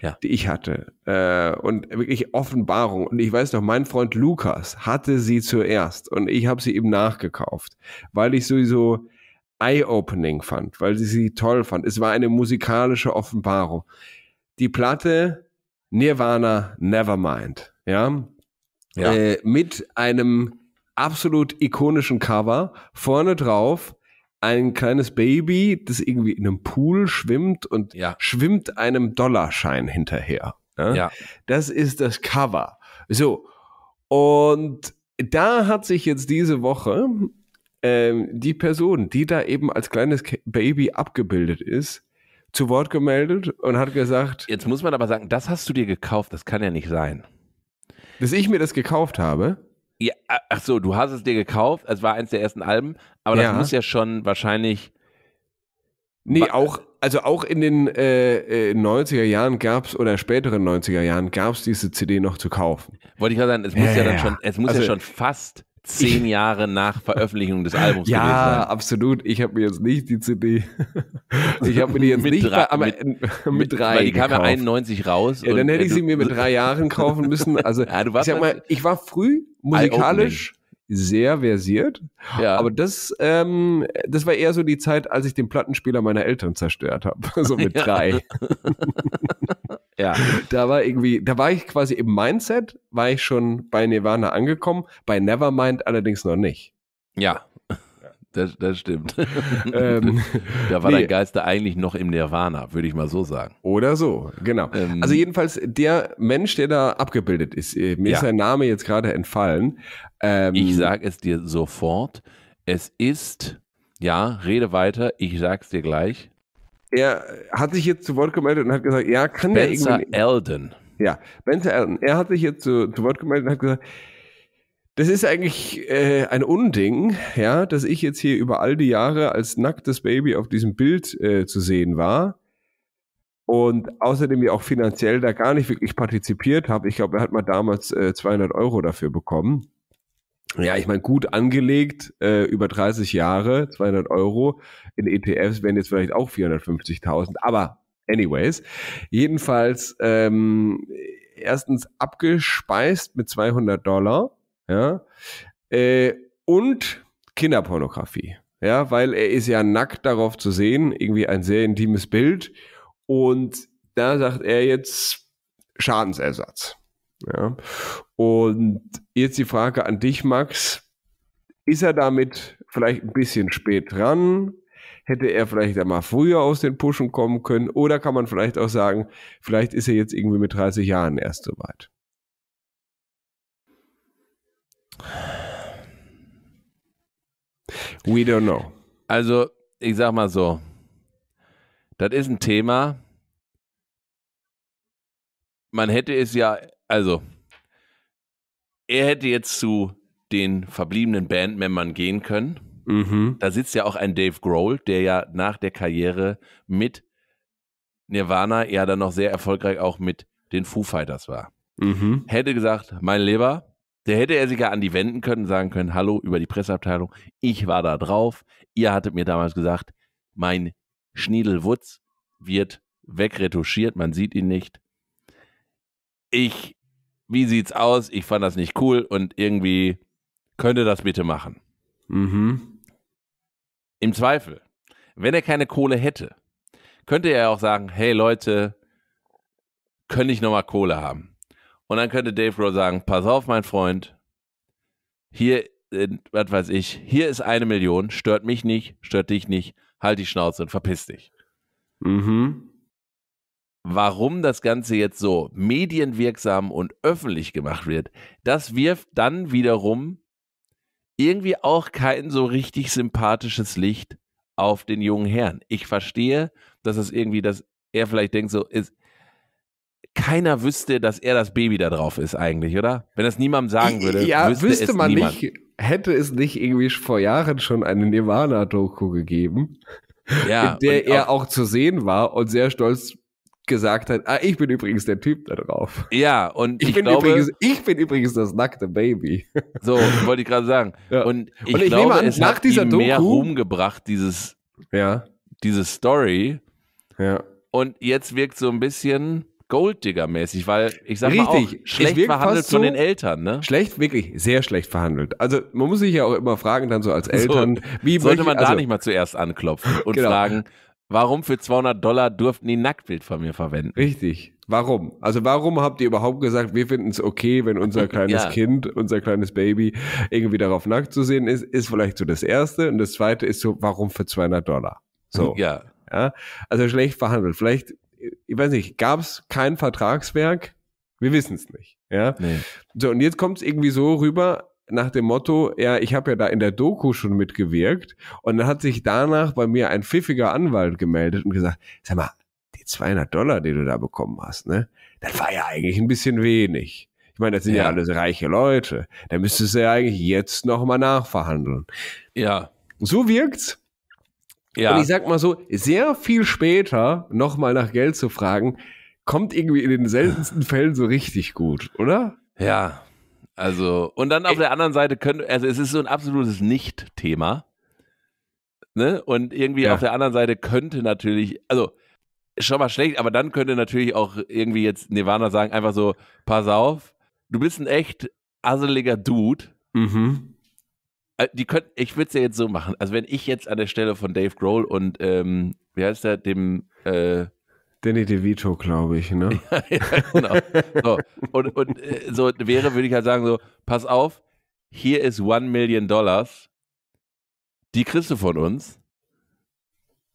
ja. die ich hatte. Äh, und wirklich Offenbarung. Und ich weiß noch, mein Freund Lukas hatte sie zuerst. Und ich habe sie ihm nachgekauft, weil ich sowieso eye-opening fand, weil sie sie toll fand. Es war eine musikalische Offenbarung. Die Platte Nirvana Nevermind, ja, ja. Äh, mit einem absolut ikonischen Cover. Vorne drauf ein kleines Baby, das irgendwie in einem Pool schwimmt und ja. schwimmt einem Dollarschein hinterher. Ne? Ja. Das ist das Cover. So. Und da hat sich jetzt diese Woche ähm, die Person, die da eben als kleines Baby abgebildet ist, zu Wort gemeldet und hat gesagt. Jetzt muss man aber sagen, das hast du dir gekauft, das kann ja nicht sein. Dass ich mir das gekauft habe? Ja, ach so, du hast es dir gekauft, es war eins der ersten Alben, aber das muss ja schon wahrscheinlich. Nee, auch, also auch in den äh, 90er äh, Jahren gab es oder späteren 90er Jahren gab es diese CD noch zu kaufen. Wollte ich gerade sagen, es muss ja, ja dann schon, es muss also, ja schon fast zehn Jahre nach Veröffentlichung des Albums ja, sein. absolut. Ich habe mir jetzt nicht die CD. ich habe mir die jetzt mit nicht drei, mit, mit, drei. Weil die gekauft. kam ja 91 raus. Ja, dann hätte ich äh, sie mir mit drei Jahren kaufen müssen. Also ja, ich sag mal, halt ich war früh musikalisch sehr versiert. Ja. Aber das, ähm, das war eher so die Zeit, als ich den Plattenspieler meiner Eltern zerstört habe. So mit ja. drei. Ja. Da war irgendwie, da war ich quasi im Mindset, war ich schon bei Nirvana angekommen, bei Nevermind allerdings noch nicht. Ja. Das, das stimmt. Ähm, ähm, da war nee. dein Geist da eigentlich noch im Nirvana, würde ich mal so sagen. Oder so, genau. Ähm, also jedenfalls der Mensch, der da abgebildet ist, äh, mir ja. ist sein Name jetzt gerade entfallen. Ähm, ich sage es dir sofort. Es ist, ja, rede weiter, ich sag's dir gleich. Er hat sich jetzt zu Wort gemeldet und hat gesagt, ja, kann Spencer der irgendwie. Elden. Ja, Spencer Elden. Er hat sich jetzt zu, zu Wort gemeldet und hat gesagt, das ist eigentlich äh, ein Unding, ja, dass ich jetzt hier über all die Jahre als nacktes Baby auf diesem Bild äh, zu sehen war und außerdem ja auch finanziell da gar nicht wirklich partizipiert habe. Ich glaube, er hat mal damals äh, 200 Euro dafür bekommen. Ja, ich meine, gut angelegt, äh, über 30 Jahre, 200 Euro. In ETFs wären jetzt vielleicht auch 450.000. Aber anyways, jedenfalls ähm, erstens abgespeist mit 200 Dollar. Ja, äh, und Kinderpornografie. Ja, weil er ist ja nackt darauf zu sehen, irgendwie ein sehr intimes Bild. Und da sagt er jetzt Schadensersatz. Ja. Und jetzt die Frage an dich, Max. Ist er damit vielleicht ein bisschen spät dran? Hätte er vielleicht einmal früher aus den Pushen kommen können? Oder kann man vielleicht auch sagen, vielleicht ist er jetzt irgendwie mit 30 Jahren erst soweit? We don't know. Also, ich sag mal so: Das ist ein Thema. Man hätte es ja also, er hätte jetzt zu den verbliebenen Bandmembern gehen können. Mhm. Da sitzt ja auch ein Dave Grohl, der ja nach der Karriere mit Nirvana ja dann noch sehr erfolgreich auch mit den Foo Fighters war. Mhm. Hätte gesagt, mein Leber, der hätte er sich ja an die wenden können, sagen können, hallo über die Presseabteilung, ich war da drauf, ihr hattet mir damals gesagt, mein Schniedelwutz wird wegretuschiert, man sieht ihn nicht, ich, wie sieht's aus? Ich fand das nicht cool und irgendwie könnte das bitte machen. Mhm. Im Zweifel, wenn er keine Kohle hätte, könnte er auch sagen, hey Leute, könnte ich nochmal Kohle haben? Und dann könnte Dave Grohl sagen, pass auf, mein Freund, hier, äh, was weiß ich, hier ist eine Million, stört mich nicht, stört dich nicht, halt die Schnauze und verpiss dich. Mhm warum das Ganze jetzt so medienwirksam und öffentlich gemacht wird, das wirft dann wiederum irgendwie auch kein so richtig sympathisches Licht auf den jungen Herrn. Ich verstehe, dass es irgendwie, dass er vielleicht denkt, so ist, keiner wüsste, dass er das Baby da drauf ist eigentlich, oder? Wenn das niemandem sagen würde, ja, wüsste, wüsste man niemand. nicht, hätte es nicht irgendwie vor Jahren schon eine Nirvana-Doku gegeben, ja, in der auch er auch zu sehen war und sehr stolz gesagt hat, ah, ich bin übrigens der Typ da drauf. Ja, und ich, ich bin glaube, übrigens, ich bin übrigens das nackte Baby. So, wollte ich gerade sagen. Ja. Und ich, und ich glaube, an, es nach hat dieser ihm Doku, mehr rumgebracht, dieses, ja. diese Story. Ja. Und jetzt wirkt so ein bisschen Golddigger-mäßig, weil ich sag Richtig. mal auch, schlecht verhandelt von so den Eltern, ne? Schlecht, wirklich sehr schlecht verhandelt. Also man muss sich ja auch immer fragen dann so als Eltern, so, wie sollte man ich, also, da nicht mal zuerst anklopfen und genau. fragen, Warum für 200 Dollar durften die ein Nacktbild von mir verwenden? Richtig. Warum? Also warum habt ihr überhaupt gesagt, wir finden es okay, wenn unser kleines ja. Kind, unser kleines Baby irgendwie darauf nackt zu sehen ist? Ist vielleicht so das Erste. Und das Zweite ist so, warum für 200 Dollar? So. Ja. ja? Also schlecht verhandelt. Vielleicht, ich weiß nicht, gab es kein Vertragswerk? Wir wissen es nicht. Ja. Nee. So, und jetzt kommt es irgendwie so rüber, nach dem Motto, ja, ich habe ja da in der Doku schon mitgewirkt. Und dann hat sich danach bei mir ein pfiffiger Anwalt gemeldet und gesagt, sag mal, die 200 Dollar, die du da bekommen hast, ne, das war ja eigentlich ein bisschen wenig. Ich meine, das sind ja, ja alles reiche Leute. Da müsstest du ja eigentlich jetzt nochmal nachverhandeln. Ja. So wirkt's. Ja. Und ich sag mal so, sehr viel später nochmal nach Geld zu fragen, kommt irgendwie in den seltensten Fällen so richtig gut, oder? Ja, also, und dann auf der anderen Seite können, also es ist so ein absolutes Nicht-Thema. Ne? Und irgendwie ja. auf der anderen Seite könnte natürlich, also schon mal schlecht, aber dann könnte natürlich auch irgendwie jetzt Nirvana sagen, einfach so, pass auf, du bist ein echt asseliger Dude. Mhm. Äh, die könnt, ich würde es ja jetzt so machen. Also wenn ich jetzt an der Stelle von Dave Grohl und ähm, wie heißt der, dem äh, Danny DeVito, glaube ich, ne? ja, ja, genau. So, und, und äh, so wäre, würde ich halt sagen, so, pass auf, hier ist One Million Dollars. Die kriegst du von uns.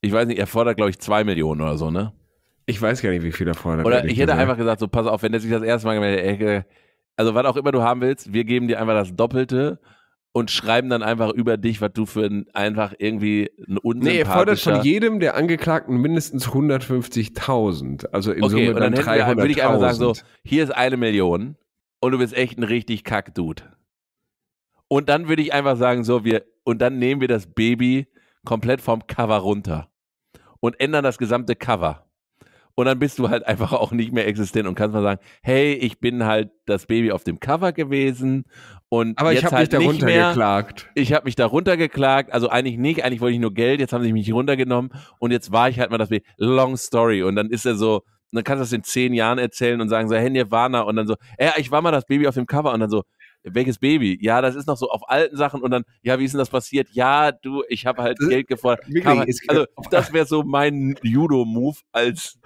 Ich weiß nicht, er fordert, glaube ich, zwei Millionen oder so, ne? Ich weiß gar nicht, wie viel er fordert. Oder ich hätte einfach gesagt, so, pass auf, wenn er sich das erste Mal gemeldet hätte, also was auch immer du haben willst, wir geben dir einfach das Doppelte und schreiben dann einfach über dich, was du für ein, einfach irgendwie ein unsympathischer... Nee, er fordert von jedem der Angeklagten mindestens 150.000. Also in okay, Summe dann, dann 300.000. würde ich einfach sagen so, hier ist eine Million und du bist echt ein richtig Kackdude. Und dann würde ich einfach sagen so, wir und dann nehmen wir das Baby komplett vom Cover runter und ändern das gesamte Cover. Und dann bist du halt einfach auch nicht mehr existent und kannst mal sagen, hey, ich bin halt das Baby auf dem Cover gewesen und Aber ich habe halt mich darunter mehr, geklagt. Ich habe mich darunter geklagt, also eigentlich nicht, eigentlich wollte ich nur Geld, jetzt haben sie mich runtergenommen und jetzt war ich halt mal das B. Long Story. Und dann ist er so, dann kannst du das in zehn Jahren erzählen und sagen so, hey, Nirvana und dann so, ja, ich war mal das Baby auf dem Cover und dann so, welches Baby? Ja, das ist noch so auf alten Sachen und dann, ja, wie ist denn das passiert? Ja, du, ich habe halt äh, Geld gefordert. Man, äh, also, das wäre so mein Judo-Move als,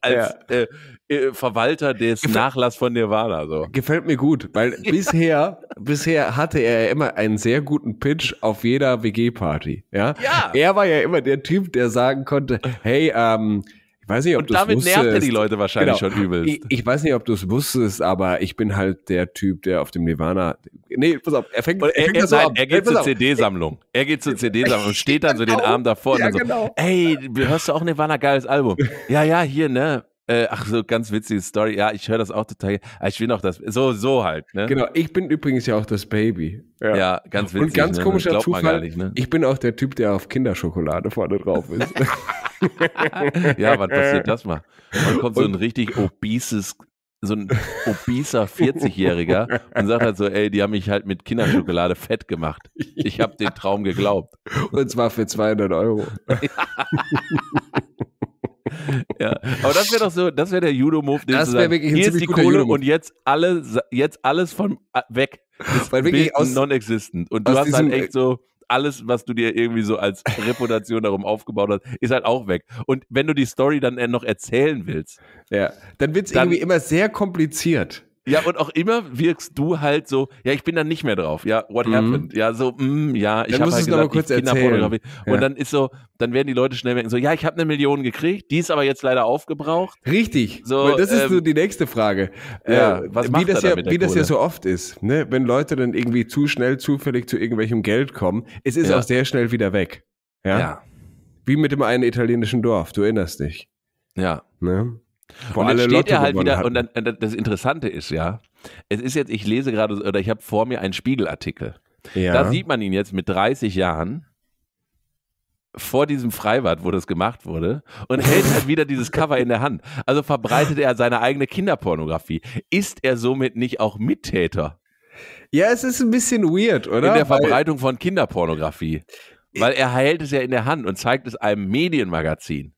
als ja. äh, äh, Verwalter des Gefäl Nachlass von Nirvana. So. Gefällt mir gut, weil bisher, bisher hatte er immer einen sehr guten Pitch auf jeder WG-Party. Ja? ja. Er war ja immer der Typ, der sagen konnte, hey, ähm, ich weiß nicht, ob Und damit wusstest. nervt er die Leute wahrscheinlich genau. schon übelst. Ich, ich, weiß nicht, ob du es wusstest, aber ich bin halt der Typ, der auf dem Nirvana. Nee, pass auf, er fängt, er, er, fängt er, so nein, er geht zur CD-Sammlung. Er geht zur CD-Sammlung, und steht dann so den Arm davor ja, und dann so, genau. ey, hörst du auch Nirvana, geiles Album. Ja, ja, hier, ne? Äh, ach so, ganz witzige Story. Ja, ich höre das auch total. Ah, ich bin auch das. So, so halt. Ne? Genau, ich bin übrigens ja auch das Baby. Ja, ja ganz witzig. Und ganz ne? komischer Glaubt Zufall. Nicht, ne? Ich bin auch der Typ, der auf Kinderschokolade vorne drauf ist. ja, was passiert das mal? Dann kommt so ein richtig obises so ein obiser 40-Jähriger und sagt halt so, ey, die haben mich halt mit Kinderschokolade fett gemacht. Ich habe den Traum geglaubt. Und zwar für 200 Euro. ja, aber das wäre doch so, das wäre der Judo-Move, den das zu sagen, wirklich hier ist die Kohle und jetzt, alle, jetzt alles von äh, weg. Weil wirklich aus, non-existent. Und du hast halt äh, echt so, alles, was du dir irgendwie so als Reputation darum aufgebaut hast, ist halt auch weg. Und wenn du die Story dann äh, noch erzählen willst, ja, dann wird es irgendwie immer sehr kompliziert. Ja, und auch immer wirkst du halt so, ja, ich bin dann nicht mehr drauf. Ja, what mhm. happened? Ja, so, mm, ja, ich habe halt gesagt, kurz Kinderpornografie. Ja. Und dann ist so, dann werden die Leute schnell merken, so, ja, ich habe eine Million gekriegt, die ist aber jetzt leider aufgebraucht. Richtig. So, Weil das ist ähm, so die nächste Frage. Ja, äh, was wie das ja, wie das ja so oft ist, ne? wenn Leute dann irgendwie zu schnell zufällig zu irgendwelchem Geld kommen, es ist ja. auch sehr schnell wieder weg. Ja? ja. Wie mit dem einen italienischen Dorf, du erinnerst dich. Ja. Ne? Vor und dann steht Lotto er halt wieder, und dann, das Interessante ist ja, es ist jetzt, ich lese gerade, oder ich habe vor mir einen Spiegelartikel. Ja. Da sieht man ihn jetzt mit 30 Jahren vor diesem Freibad, wo das gemacht wurde, und hält halt wieder dieses Cover in der Hand. Also verbreitet er seine eigene Kinderpornografie. Ist er somit nicht auch Mittäter? Ja, es ist ein bisschen weird, oder? In der Verbreitung Weil von Kinderpornografie. Weil er hält es ja in der Hand und zeigt es einem Medienmagazin.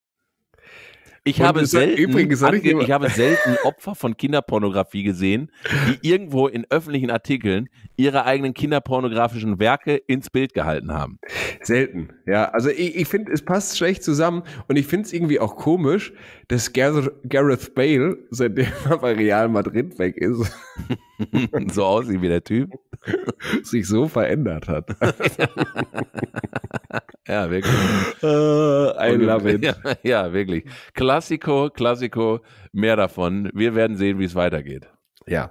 Ich, habe selten, übrigens, ange, ich habe selten Opfer von Kinderpornografie gesehen, die irgendwo in öffentlichen Artikeln ihre eigenen kinderpornografischen Werke ins Bild gehalten haben. Selten, ja. Also ich, ich finde, es passt schlecht zusammen und ich finde es irgendwie auch komisch, dass Gareth Bale, seitdem er bei Real Madrid weg ist, so aussieht wie der Typ. Sich so verändert hat. ja, wirklich. Uh, I love it. Ja, ja, wirklich. Klassiko, Klassiko, mehr davon. Wir werden sehen, wie es weitergeht. Ja.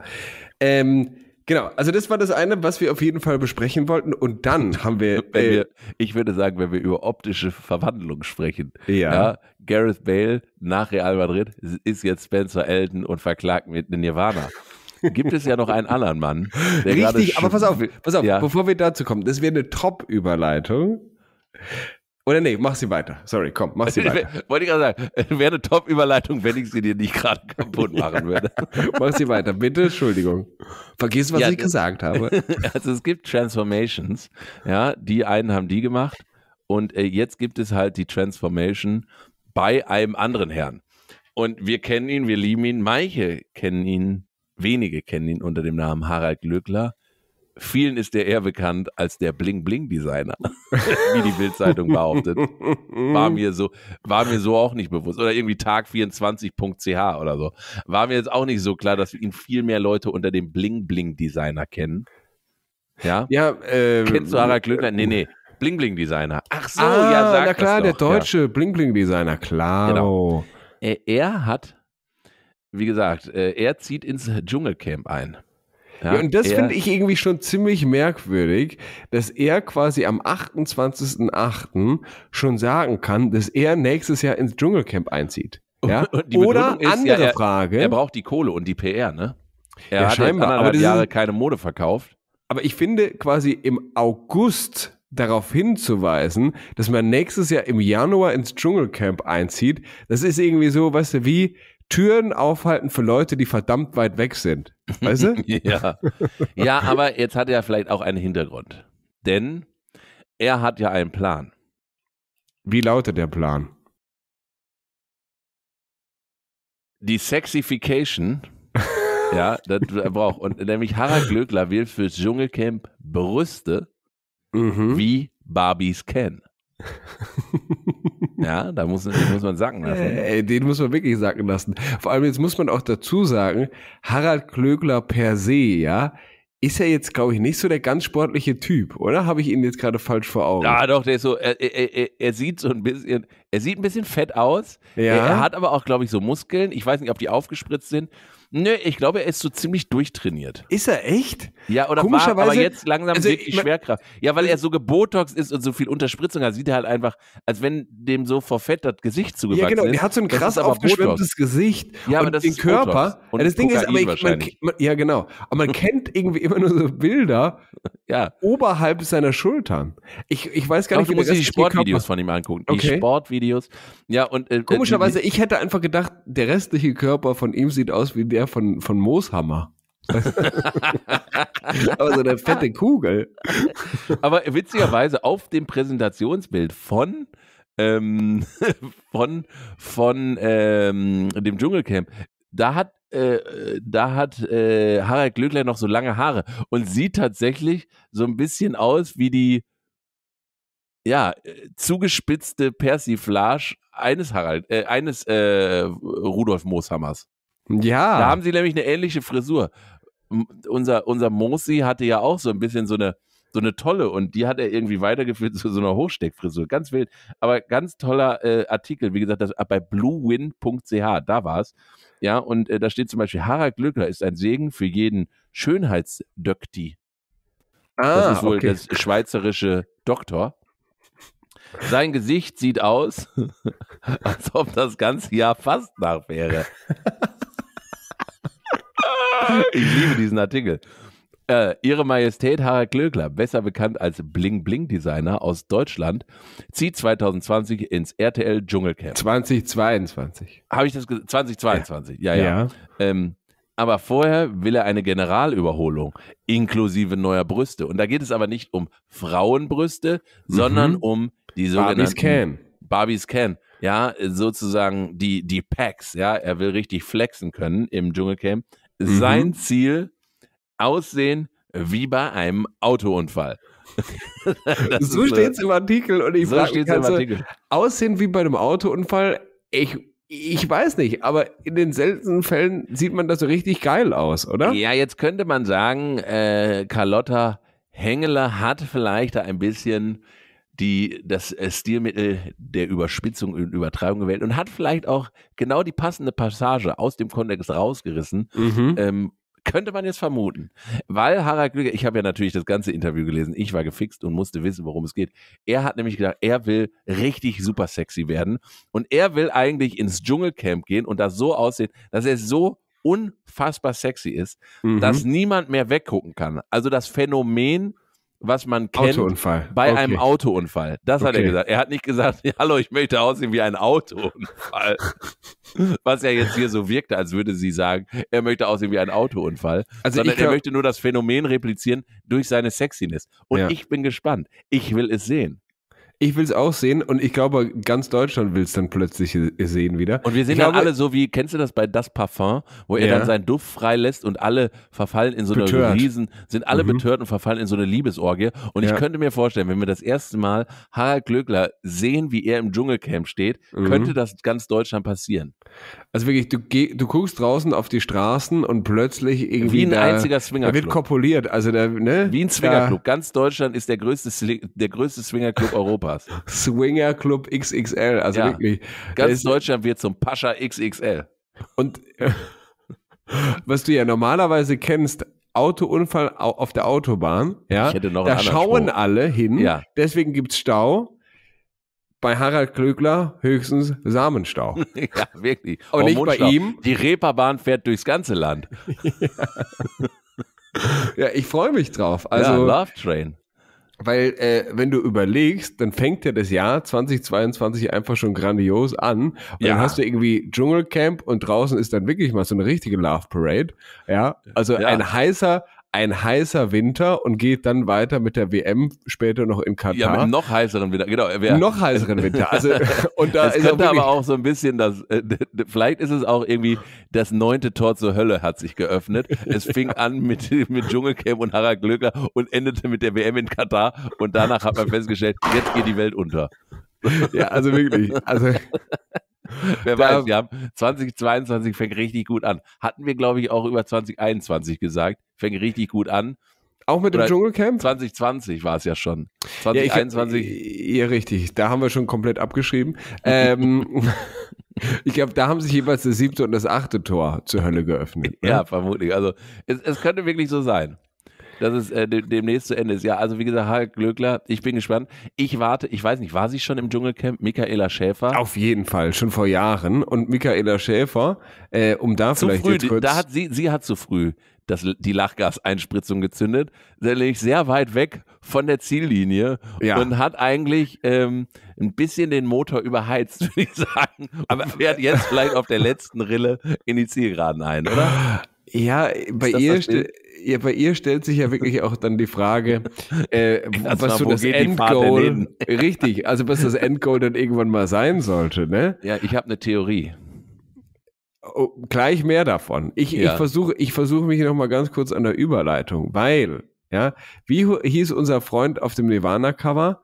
Ähm, Genau, also das war das eine, was wir auf jeden Fall besprechen wollten. Und dann haben wir. Äh, wir ich würde sagen, wenn wir über optische Verwandlung sprechen. Ja. ja. Gareth Bale nach Real Madrid ist jetzt Spencer Elton und verklagt mit Nirvana gibt es ja noch einen anderen Mann. Richtig, aber pass auf, pass auf, ja. bevor wir dazu kommen, das wäre eine Top-Überleitung. Oder nee, mach sie weiter. Sorry, komm, mach sie weiter. Wollte ich gerade sagen, wäre eine Top-Überleitung, wenn ich sie dir nicht gerade kaputt machen würde. mach sie weiter, bitte, Entschuldigung. Vergiss, was ja, ich gesagt habe. Also es gibt Transformations, ja, die einen haben die gemacht und äh, jetzt gibt es halt die Transformation bei einem anderen Herrn. Und wir kennen ihn, wir lieben ihn, manche kennen ihn Wenige kennen ihn unter dem Namen Harald Glöckler. Vielen ist er eher bekannt als der Bling-Bling-Designer, wie die Bildzeitung behauptet. War mir, so, war mir so auch nicht bewusst. Oder irgendwie tag24.ch oder so. War mir jetzt auch nicht so klar, dass ihn viel mehr Leute unter dem Bling-Bling-Designer kennen. Ja? ja äh, Kennst du Harald Glöckler? Nee, nee. Bling-Bling-Designer. Ach so, ah, ja, sag Na klar, der deutsche ja. Bling-Bling-Designer, klar. Genau. Oh. Er hat wie gesagt, äh, er zieht ins Dschungelcamp ein. Ja, ja, und das finde ich irgendwie schon ziemlich merkwürdig, dass er quasi am 28.08. schon sagen kann, dass er nächstes Jahr ins Dschungelcamp einzieht. Ja? Oder ist, andere er, Frage. Er braucht die Kohle und die PR, ne? Er ja, hat scheinbar, aber das Jahre keine Mode verkauft. Aber ich finde quasi im August darauf hinzuweisen, dass man nächstes Jahr im Januar ins Dschungelcamp einzieht, das ist irgendwie so, weißt du, wie, Türen aufhalten für Leute, die verdammt weit weg sind. Weißt du? ja. ja, aber jetzt hat er vielleicht auch einen Hintergrund. Denn er hat ja einen Plan. Wie lautet der Plan? Die Sexification. ja, das braucht. Und nämlich Harald Glöckler will fürs Dschungelcamp Brüste mhm. wie Barbies kennen. ja, da muss, muss, man sacken lassen. Äh, den muss man wirklich sacken lassen. Vor allem jetzt muss man auch dazu sagen, Harald Klögler per se, ja, ist er jetzt, glaube ich, nicht so der ganz sportliche Typ, oder? Habe ich ihn jetzt gerade falsch vor Augen? Ja, doch, der ist so, er, er, er, sieht so ein bisschen, er sieht ein bisschen fett aus. Ja. Er, er hat aber auch, glaube ich, so Muskeln. Ich weiß nicht, ob die aufgespritzt sind. Nö, ich glaube, er ist so ziemlich durchtrainiert. Ist er echt? Ja, oder war, aber jetzt langsam also, wirklich ich, Schwerkraft. Ja, weil also er so gebotox ist und so viel Unterspritzung hat, sieht er halt einfach, als wenn dem so verfett Gesicht zugewachsen genau, ist. Ja, genau, er hat so ein krass aufgeschwemmtes Gesicht ja, aber und den Körper. Botox. Und ja, also das Ding ist, aber ich, man, man, ja, genau. Aber man kennt irgendwie immer nur so Bilder ja. oberhalb seiner Schultern. Ich, ich weiß gar nicht, wie du musst die Sportvideos von ihm angucken. Die okay. Sportvideos. Ja, und äh, komischerweise, äh, ich hätte einfach gedacht, der restliche Körper von ihm sieht aus wie der von von Mooshammer. Aber so eine fette Kugel. Aber witzigerweise auf dem Präsentationsbild von ähm, von von ähm, dem Dschungelcamp, da hat äh, äh, da hat äh, Harald Glöckler noch so lange Haare und sieht tatsächlich so ein bisschen aus wie die ja, äh, zugespitzte Persiflage eines Harald, äh, eines Rudolf Mooshammers. Ja. Da haben sie nämlich eine ähnliche Frisur. M unser, unser Moosi hatte ja auch so ein bisschen so eine, so eine tolle und die hat er irgendwie weitergeführt zu so einer Hochsteckfrisur. Ganz wild. Aber ganz toller äh, Artikel, wie gesagt, das, äh, bei bluewind.ch, da war es. Ja, und äh, da steht zum Beispiel, Harald Glöckler ist ein Segen für jeden Schönheitsdökti. Ah, das ist wohl okay. das schweizerische Doktor. Sein Gesicht sieht aus, als ob das ganze Jahr fast nach wäre. ich liebe diesen Artikel. Äh, Ihre Majestät Harald Glöckler, besser bekannt als Bling Bling Designer aus Deutschland, zieht 2020 ins RTL Dschungelcamp. 2022. Habe ich das gesagt? 2022, ja, ja. ja. Ähm, aber vorher will er eine Generalüberholung inklusive neuer Brüste. Und da geht es aber nicht um Frauenbrüste, mhm. sondern um die sogenannten Barbies Can. Barbies Can. Ja, sozusagen die, die Packs. Ja, er will richtig flexen können im Dschungelcamp. Mhm. Sein Ziel aussehen wie bei einem Autounfall. so äh, steht es im Artikel und ich so frage mich, also, aussehen wie bei einem Autounfall, ich, ich weiß nicht, aber in den seltenen Fällen sieht man das so richtig geil aus, oder? Ja, jetzt könnte man sagen, äh, Carlotta Hengeler hat vielleicht da ein bisschen die, das äh, Stilmittel der Überspitzung und Übertreibung gewählt und hat vielleicht auch genau die passende Passage aus dem Kontext rausgerissen, mhm. ähm, könnte man jetzt vermuten. Weil Harald Glücker, ich habe ja natürlich das ganze Interview gelesen, ich war gefixt und musste wissen, worum es geht. Er hat nämlich gedacht, er will richtig super sexy werden und er will eigentlich ins Dschungelcamp gehen und das so aussehen, dass er so unfassbar sexy ist, mhm. dass niemand mehr weggucken kann. Also das Phänomen was man kennt Autounfall. bei okay. einem Autounfall. Das okay. hat er gesagt. Er hat nicht gesagt, hallo, ich möchte aussehen wie ein Autounfall. was ja jetzt hier so wirkte, als würde sie sagen, er möchte aussehen wie ein Autounfall. Also sondern glaub, er möchte nur das Phänomen replizieren durch seine Sexiness. Und ja. ich bin gespannt. Ich will es sehen. Ich will es auch sehen und ich glaube, ganz Deutschland will es dann plötzlich sehen wieder. Und wir sehen ja alle so wie, kennst du das bei Das Parfum, wo er ja. dann seinen Duft freilässt und alle verfallen in so eine Riesen, sind alle mhm. betört und verfallen in so eine Liebesorgie. Und ja. ich könnte mir vorstellen, wenn wir das erste Mal Harald Glöckler sehen, wie er im Dschungelcamp steht, mhm. könnte das ganz Deutschland passieren. Also wirklich, du, geh, du guckst draußen auf die Straßen und plötzlich irgendwie. Wie ein da, einziger Swingerclub. Da wird kopuliert. Also der, ne? Wie ein Swingerclub. Ganz Deutschland ist der größte, der größte Swingerclub Europas was. Swinger Club XXL, also ja. wirklich. Ganz Deutschland wird zum Pascha XXL. Und was du ja normalerweise kennst, Autounfall auf der Autobahn, ja, da schauen Spruch. alle hin, ja. deswegen gibt es Stau. Bei Harald Klögler höchstens Samenstau. ja, wirklich. Aber nicht bei ihm. Die Reeperbahn fährt durchs ganze Land. ja. ja, ich freue mich drauf. Also, ja, Love Train. Weil, äh, wenn du überlegst, dann fängt ja das Jahr 2022 einfach schon grandios an. Und ja. dann hast du irgendwie Dschungelcamp und draußen ist dann wirklich mal so eine richtige Love Parade. Ja, also ja. ein heißer, ein heißer Winter und geht dann weiter mit der WM später noch in Katar. Ja, mit noch heißeren Winter, genau. Wer, noch heißeren Winter. Also, und da es ist könnte auch aber auch so ein bisschen das, äh, vielleicht ist es auch irgendwie, das neunte Tor zur Hölle hat sich geöffnet. Es fing an mit, mit Dschungelcamp und Harald Glöckler und endete mit der WM in Katar und danach hat man festgestellt, jetzt geht die Welt unter. Ja, also wirklich. Also Wer weiß, wir haben 2022 fängt richtig gut an. Hatten wir, glaube ich, auch über 2021 gesagt. Fängt richtig gut an. Auch mit Oder dem Dschungelcamp? 2020 war es ja schon. 2021. Ja, ich, ja, richtig. Da haben wir schon komplett abgeschrieben. ähm, ich glaube, da haben sich jeweils das siebte und das achte Tor zur Hölle geöffnet. Ne? Ja, vermutlich. Also, es, es könnte wirklich so sein dass es äh, demnächst zu Ende ist. Ja, also wie gesagt, Harald Glöckler, ich bin gespannt. Ich warte, ich weiß nicht, war sie schon im Dschungelcamp? Michaela Schäfer? Auf jeden Fall, schon vor Jahren. Und Michaela Schäfer, äh, um da zu vielleicht früh, jetzt kurz... Da hat sie, sie hat zu früh das, die Lachgaseinspritzung gezündet, nämlich sehr weit weg von der Ziellinie ja. und hat eigentlich ähm, ein bisschen den Motor überheizt, würde ich sagen. Aber fährt jetzt vielleicht auf der letzten Rille in die Zielgeraden ein, oder? Ja, bei ihr, ja, bei ihr stellt sich ja wirklich auch dann die Frage, äh, also was so das Endgoal, richtig, also was das Endgoal dann irgendwann mal sein sollte, ne? Ja, ich habe eine Theorie. Oh, gleich mehr davon. Ich, ja. ich versuche ich versuch mich nochmal ganz kurz an der Überleitung, weil, ja, wie hieß unser Freund auf dem Nirvana-Cover?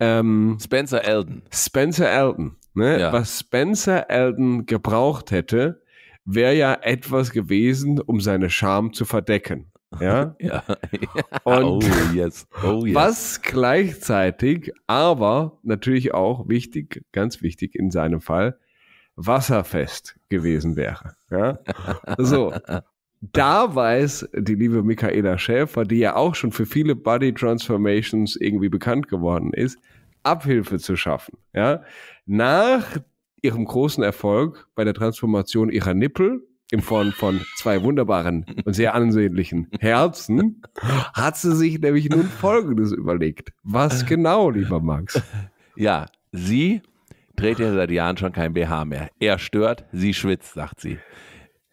Ähm, Spencer Elden. Spencer Elden. Ne? Ja. Was Spencer Elden gebraucht hätte, wäre ja etwas gewesen, um seine Scham zu verdecken. Ja. ja. Und oh, yes. Oh, yes. was gleichzeitig, aber natürlich auch wichtig, ganz wichtig in seinem Fall, wasserfest gewesen wäre. Ja. So. Da weiß die liebe Michaela Schäfer, die ja auch schon für viele Body Transformations irgendwie bekannt geworden ist, Abhilfe zu schaffen. Ja. Nach ihrem großen Erfolg bei der Transformation ihrer Nippel in Form von zwei wunderbaren und sehr ansehnlichen Herzen, hat sie sich nämlich nun Folgendes überlegt. Was genau, lieber Max? Ja, sie dreht ja seit Jahren schon kein BH mehr. Er stört, sie schwitzt, sagt sie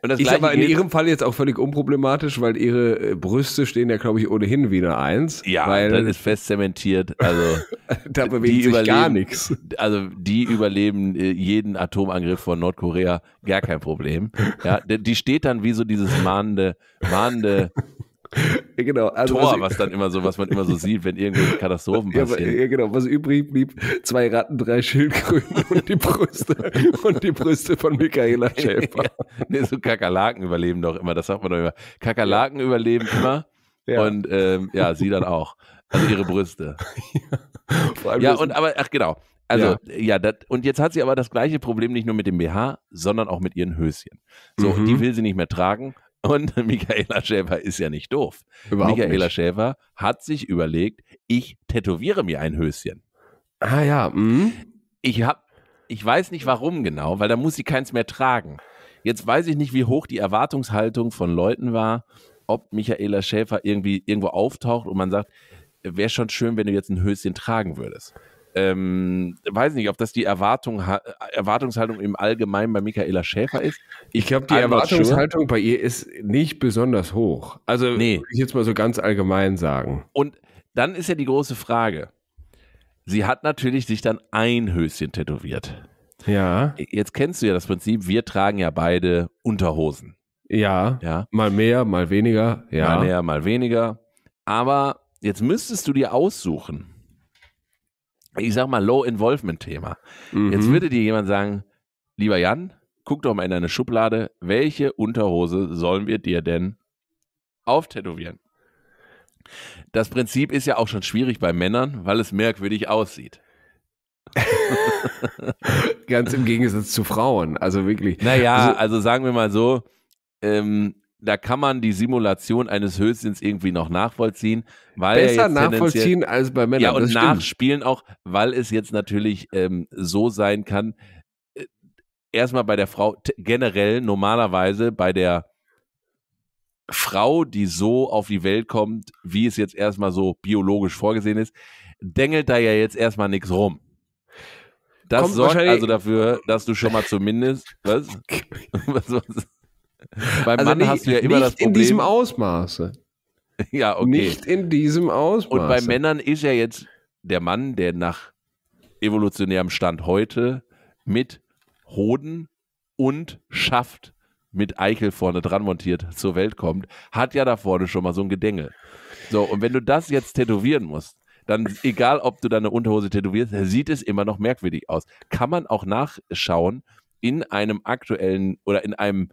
das ist aber in ihrem Fall jetzt auch völlig unproblematisch, weil ihre äh, Brüste stehen ja, glaube ich, ohnehin wieder eins. Ja, weil dann ist fest zementiert. Also da bewegt sich gar nichts. Also die überleben äh, jeden Atomangriff von Nordkorea, gar kein Problem. Ja, die steht dann wie so dieses mahnende, mahnende Ja, genau. Also, Tor, was, was, dann immer so, was man immer so sieht, wenn irgendwelche Katastrophen passieren. Ja, ja, genau. Was übrig blieb, zwei Ratten, drei Schildkröten und die Brüste und die Brüste von Michaela Schäfer. nee, so Kakerlaken überleben doch immer. Das sagt man doch immer. Kakerlaken überleben immer. Ja. Und ähm, ja, sie dann auch. Also ihre Brüste. ja, ja und aber, ach genau. Also, ja, ja dat, und jetzt hat sie aber das gleiche Problem nicht nur mit dem BH, sondern auch mit ihren Höschen. So, mhm. die will sie nicht mehr tragen, und Michaela Schäfer ist ja nicht doof. Überhaupt Michaela nicht. Schäfer hat sich überlegt, ich tätowiere mir ein Höschen. Ah ja. Mhm. Ich habe, ich weiß nicht warum genau, weil da muss sie keins mehr tragen. Jetzt weiß ich nicht, wie hoch die Erwartungshaltung von Leuten war, ob Michaela Schäfer irgendwie irgendwo auftaucht und man sagt, wäre schon schön, wenn du jetzt ein Höschen tragen würdest ähm, weiß nicht, ob das die Erwartung, Erwartungshaltung im Allgemeinen bei Michaela Schäfer ist. Ich glaube, die Erwartungshaltung sure. bei ihr ist nicht besonders hoch. Also, nee. ich jetzt mal so ganz allgemein sagen. Und dann ist ja die große Frage. Sie hat natürlich sich dann ein Höschen tätowiert. Ja. Jetzt kennst du ja das Prinzip, wir tragen ja beide Unterhosen. Ja. ja. Mal mehr, mal weniger. Ja. Mal mehr, mal weniger. Aber jetzt müsstest du dir aussuchen, ich sag mal, Low-Involvement-Thema. Mhm. Jetzt würde dir jemand sagen, lieber Jan, guck doch mal in deine Schublade, welche Unterhose sollen wir dir denn auftätowieren? Das Prinzip ist ja auch schon schwierig bei Männern, weil es merkwürdig aussieht. Ganz im Gegensatz zu Frauen, also wirklich. Naja, also, also sagen wir mal so, ähm, da kann man die Simulation eines Höschens irgendwie noch nachvollziehen. Weil Besser nachvollziehen als bei Männern. Ja, und nachspielen auch, weil es jetzt natürlich ähm, so sein kann, äh, erstmal bei der Frau, generell normalerweise bei der Frau, die so auf die Welt kommt, wie es jetzt erstmal so biologisch vorgesehen ist, dengelt da ja jetzt erstmal nichts rum. Das Kommt sorgt also dafür, dass du schon mal zumindest. Was? was, was? Beim also Mann nicht, hast du ja immer das Problem. In diesem Ausmaße. Ja, okay. Nicht in diesem Ausmaße. Und bei Männern ist ja jetzt der Mann, der nach evolutionärem Stand heute mit Hoden und Schaft mit Eichel vorne dran montiert zur Welt kommt, hat ja da vorne schon mal so ein Gedengel. So, und wenn du das jetzt tätowieren musst, dann egal, ob du deine Unterhose tätowierst, sieht es immer noch merkwürdig aus. Kann man auch nachschauen in einem aktuellen oder in einem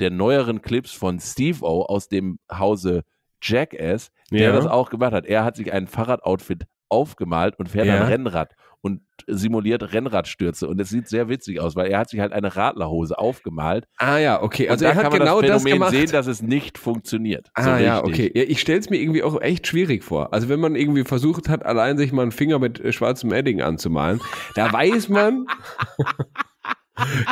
der neueren Clips von Steve O aus dem Hause Jackass, der ja. das auch gemacht hat. Er hat sich ein Fahrradoutfit aufgemalt und fährt ja. ein Rennrad und simuliert Rennradstürze. Und es sieht sehr witzig aus, weil er hat sich halt eine Radlerhose aufgemalt. Ah ja, okay. Also er hat genau das, Phänomen das gemacht. sehen, dass es nicht funktioniert. Ah so ja, okay. Ja, ich stelle es mir irgendwie auch echt schwierig vor. Also wenn man irgendwie versucht hat, allein sich mal einen Finger mit äh, schwarzem Edding anzumalen, da weiß man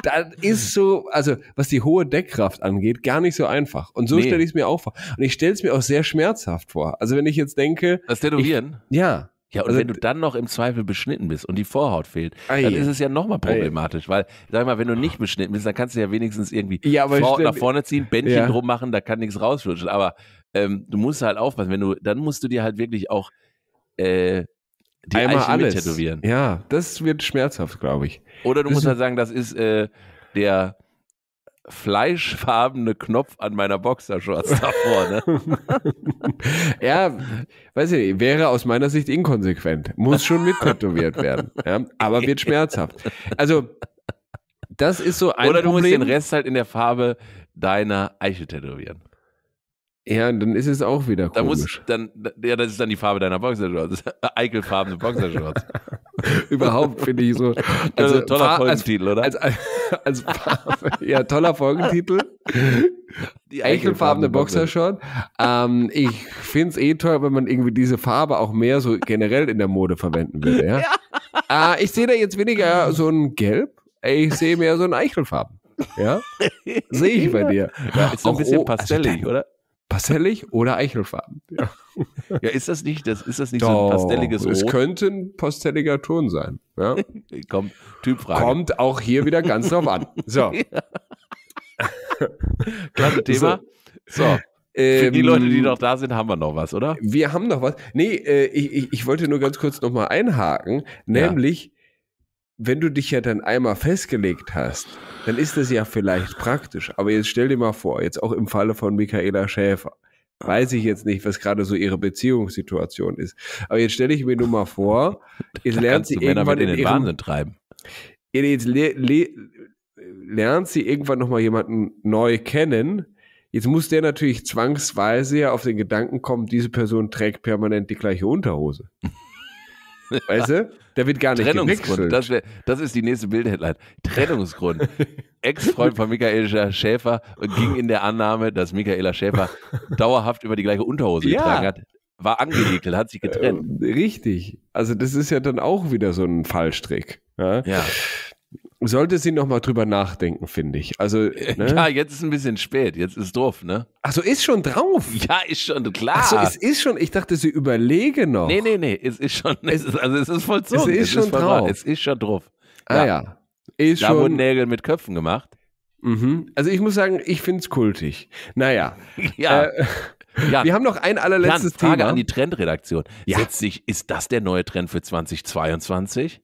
das ist so, also was die hohe Deckkraft angeht, gar nicht so einfach. Und so nee. stelle ich es mir auch vor. Und ich stelle es mir auch sehr schmerzhaft vor. Also wenn ich jetzt denke. Das Tätowieren? Ich, ja. Ja, und also, wenn du dann noch im Zweifel beschnitten bist und die Vorhaut fehlt, Eie. dann ist es ja nochmal problematisch, weil, sag mal, wenn du nicht beschnitten bist, dann kannst du ja wenigstens irgendwie ja, Vorhaut nach vorne ziehen, Bändchen ja. drum machen, da kann nichts rausflutschen. Aber ähm, du musst halt aufpassen, wenn du, dann musst du dir halt wirklich auch äh, die Einmal Eiche alles. tätowieren. Ja, das wird schmerzhaft, glaube ich. Oder du das musst halt sagen, das ist äh, der fleischfarbene Knopf an meiner Boxershorts da vorne. ja, weiß ich wäre aus meiner Sicht inkonsequent. Muss schon mit tätowiert werden. Ja, aber wird schmerzhaft. Also, das ist so ein Oder du Problem. musst den Rest halt in der Farbe deiner Eiche tätowieren. Ja, dann ist es auch wieder da komisch. Muss, dann, ja, das ist dann die Farbe deiner Boxershorts. Eichelfarbene Boxershorts. Überhaupt finde ich so. Also, also toller Fa Folgentitel, als, oder? Als, als, Farbe, ja, toller Folgentitel. Die eichelfarbene Boxershort. Ähm, ich finde es eh toll, wenn man irgendwie diese Farbe auch mehr so generell in der Mode verwenden würde. Ja? ja. Äh, ich sehe da jetzt weniger so ein Gelb. Ich sehe mehr so ein Eichelfarben. Ja? Sehe ich bei dir. Ja, ist auch ein bisschen oh, also pastellig, also oder? Pastellig oder Eichelfarben. Ja. ja, ist das nicht, das, ist das nicht Doch, so ein pastelliges Rot? Es könnte ein pastelliger Ton sein. Ja. Kommt, Typfrage. Kommt auch hier wieder ganz drauf an. So. Klasse Thema. So. so. Für die ähm, Leute, die noch da sind, haben wir noch was, oder? Wir haben noch was. Nee, äh, ich, ich, ich, wollte nur ganz kurz nochmal einhaken, nämlich, ja. wenn du dich ja dann einmal festgelegt hast, dann ist das ja vielleicht praktisch. Aber jetzt stell dir mal vor, jetzt auch im Falle von Michaela Schäfer, weiß ich jetzt nicht, was gerade so ihre Beziehungssituation ist. Aber jetzt stelle ich mir nur mal vor, jetzt lernt sie irgendwann in, den ihrem, Wahnsinn treiben. Jetzt le, le, lernt sie irgendwann nochmal jemanden neu kennen. Jetzt muss der natürlich zwangsweise ja auf den Gedanken kommen, diese Person trägt permanent die gleiche Unterhose. Weißt du? Da wird gar nicht Trennungsgrund. Das, wär, das, ist die nächste Bildheadline. Trennungsgrund. Ex-Freund von Michaela Schäfer ging in der Annahme, dass Michaela Schäfer dauerhaft über die gleiche Unterhose ja. getragen hat. War angeekelt, hat sich getrennt. Äh, richtig. Also, das ist ja dann auch wieder so ein Fallstrick. ja. ja sollte sie noch mal drüber nachdenken, finde ich. Also, äh, ne? Ja, jetzt ist ein bisschen spät, jetzt ist drauf, ne? Achso, ist schon drauf. Ja, ist schon klar. Also es ist schon, ich dachte, sie überlege noch. Nee, nee, nee, es ist schon, es, ist, also es ist vollzogen. Es ist, es schon ist drauf. Es ist schon drauf. Ah ja. Ah ja. Ist da schon, wurden Nägel mit Köpfen gemacht. Mhm. Also ich muss sagen, ich finde es kultig. Naja. Ja. Äh, Jan, wir haben noch ein allerletztes Jan, Frage Thema. an die Trendredaktion. Ja. Setzt sich, ist das der neue Trend für 2022?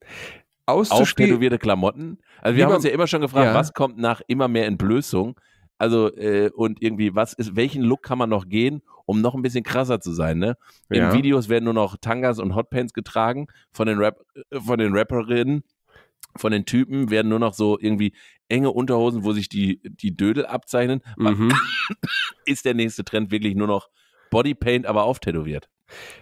auszuspielen. Auftätowierte Klamotten. Also wir Lieber, haben uns ja immer schon gefragt, ja. was kommt nach immer mehr Entblößung? Also äh, und irgendwie, was ist, welchen Look kann man noch gehen, um noch ein bisschen krasser zu sein, ne? Ja. In Videos werden nur noch Tangas und Hotpants getragen von den, Rap äh, von den Rapperinnen. Von den Typen werden nur noch so irgendwie enge Unterhosen, wo sich die, die Dödel abzeichnen. Mhm. ist der nächste Trend wirklich nur noch Bodypaint, aber auftätowiert?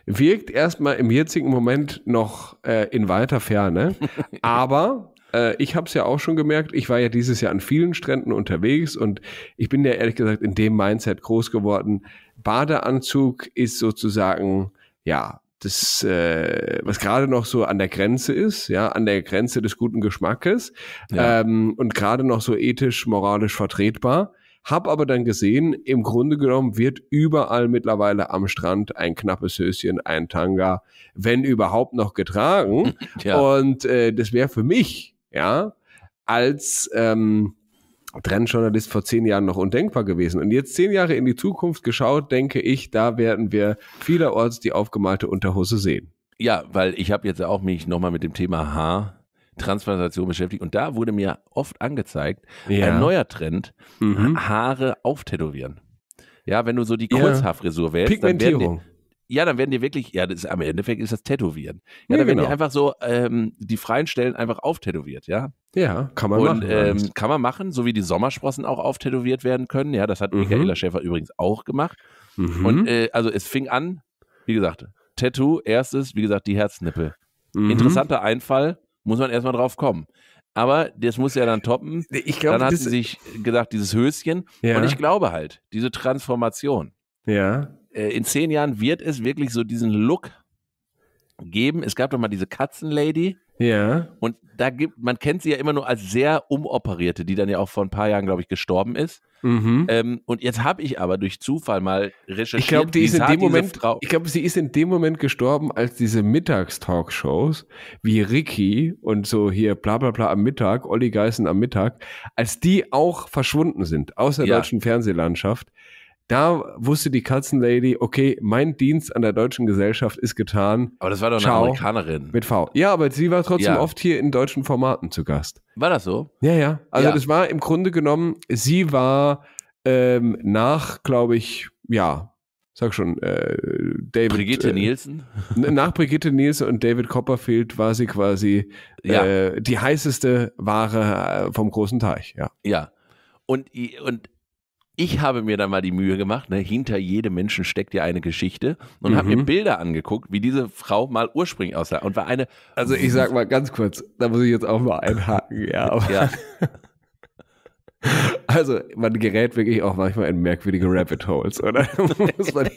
Wirkt erstmal im jetzigen Moment noch äh, in weiter Ferne, aber äh, ich habe es ja auch schon gemerkt, ich war ja dieses Jahr an vielen Stränden unterwegs und ich bin ja ehrlich gesagt in dem Mindset groß geworden. Badeanzug ist sozusagen, ja, das, äh, was gerade noch so an der Grenze ist, ja, an der Grenze des guten Geschmackes ja. ähm, und gerade noch so ethisch, moralisch vertretbar. Hab aber dann gesehen, im Grunde genommen wird überall mittlerweile am Strand ein knappes Höschen, ein Tanga, wenn überhaupt noch getragen. Ja. Und äh, das wäre für mich, ja, als ähm, Trendjournalist vor zehn Jahren noch undenkbar gewesen. Und jetzt zehn Jahre in die Zukunft geschaut, denke ich, da werden wir vielerorts die aufgemalte Unterhose sehen. Ja, weil ich habe jetzt auch mich nochmal mit dem Thema Haar Transplantation beschäftigt und da wurde mir oft angezeigt, ja. ein neuer Trend, mhm. Haare auftätowieren. Ja, wenn du so die Kurzhaarfrisur ja. wählst, Pigmentierung. dann werden die, ja, dann werden die wirklich, ja, das ist, am Endeffekt ist das Tätowieren. Ja, ja dann genau. werden dir genau. einfach so ähm, die freien Stellen einfach auftätowiert, ja. Ja, kann man und, machen. Ähm, kann man machen, so wie die Sommersprossen auch auftätowiert werden können. Ja, das hat mhm. Michaela Schäfer übrigens auch gemacht. Mhm. Und äh, also es fing an, wie gesagt, Tattoo, erstes, wie gesagt, die Herznippel. Mhm. Interessanter Einfall, muss man erstmal drauf kommen. Aber das muss ja dann toppen. Ich glaub, dann hat sie sich gesagt, dieses Höschen. Ja. Und ich glaube halt, diese Transformation. Ja. Äh, in zehn Jahren wird es wirklich so diesen Look geben. Es gab doch mal diese Katzenlady. Ja. Und da gibt, man kennt sie ja immer nur als sehr umoperierte, die dann ja auch vor ein paar Jahren, glaube ich, gestorben ist. Mhm. Ähm, und jetzt habe ich aber durch Zufall mal recherchiert. Ich glaube, die ist in dem Moment, ich glaube, sie ist in dem Moment gestorben, als diese Mittagstalkshows wie Ricky und so hier bla bla bla am Mittag, Olli Geißen am Mittag, als die auch verschwunden sind aus der ja. deutschen Fernsehlandschaft. Da wusste die Katzenlady, okay, mein Dienst an der deutschen Gesellschaft ist getan. Aber das war doch eine Ciao. Amerikanerin. Mit V. Ja, aber sie war trotzdem Ja. oft hier in deutschen Formaten zu Gast. War das so? Ja, ja. Also Ja. das war im Grunde genommen, sie war ähm, nach, glaube ich, ja, sag schon, äh, David. Brigitte äh, Nielsen? Nach Brigitte Nielsen und David Copperfield war sie quasi Ja. äh, die heißeste Ware äh, vom großen Teich, ja. Ja. Und, und ich habe mir dann mal die Mühe gemacht, ne, hinter jedem Menschen steckt ja eine Geschichte und mhm. habe mir Bilder angeguckt, wie diese Frau mal ursprünglich aussah und war eine. Also ich sag mal ganz kurz, da muss ich jetzt auch mal einhaken, ja. ja. Also man gerät wirklich auch manchmal in merkwürdige Rabbit Holes, oder?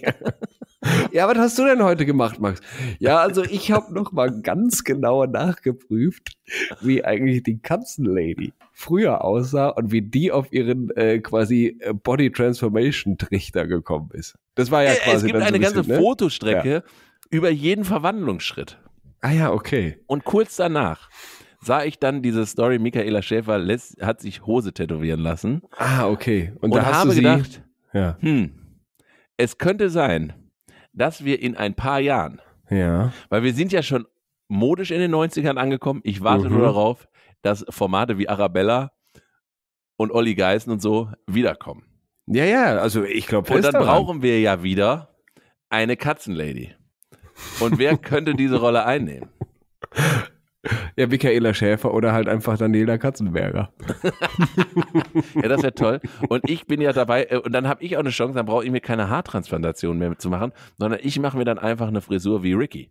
ja, was hast du denn heute gemacht, Max? Ja, also ich habe noch mal ganz genauer nachgeprüft, wie eigentlich die Katzenlady früher aussah und wie die auf ihren äh, quasi äh, Body Transformation Trichter gekommen ist. Das war ja äh, quasi es gibt eine so ein ganze bisschen, ne? Fotostrecke ja. über jeden Verwandlungsschritt. Ah ja, okay. Und kurz danach sah ich dann diese Story, Michaela Schäfer lässt, hat sich Hose tätowieren lassen. Ah, okay. Und, und da habe sie, gedacht, ja. hm, es könnte sein, dass wir in ein paar Jahren, ja. weil wir sind ja schon modisch in den 90ern angekommen, ich warte mhm. nur darauf, dass Formate wie Arabella und Olli Geißen und so wiederkommen. Ja, ja, also ich glaube. Und dann brauchen wir ja wieder eine Katzenlady. Und wer könnte diese Rolle einnehmen? Ja, Michaela Schäfer oder halt einfach Daniela Katzenberger. ja, das wäre toll. Und ich bin ja dabei, äh, und dann habe ich auch eine Chance, dann brauche ich mir keine Haartransplantation mehr zu machen, sondern ich mache mir dann einfach eine Frisur wie Ricky.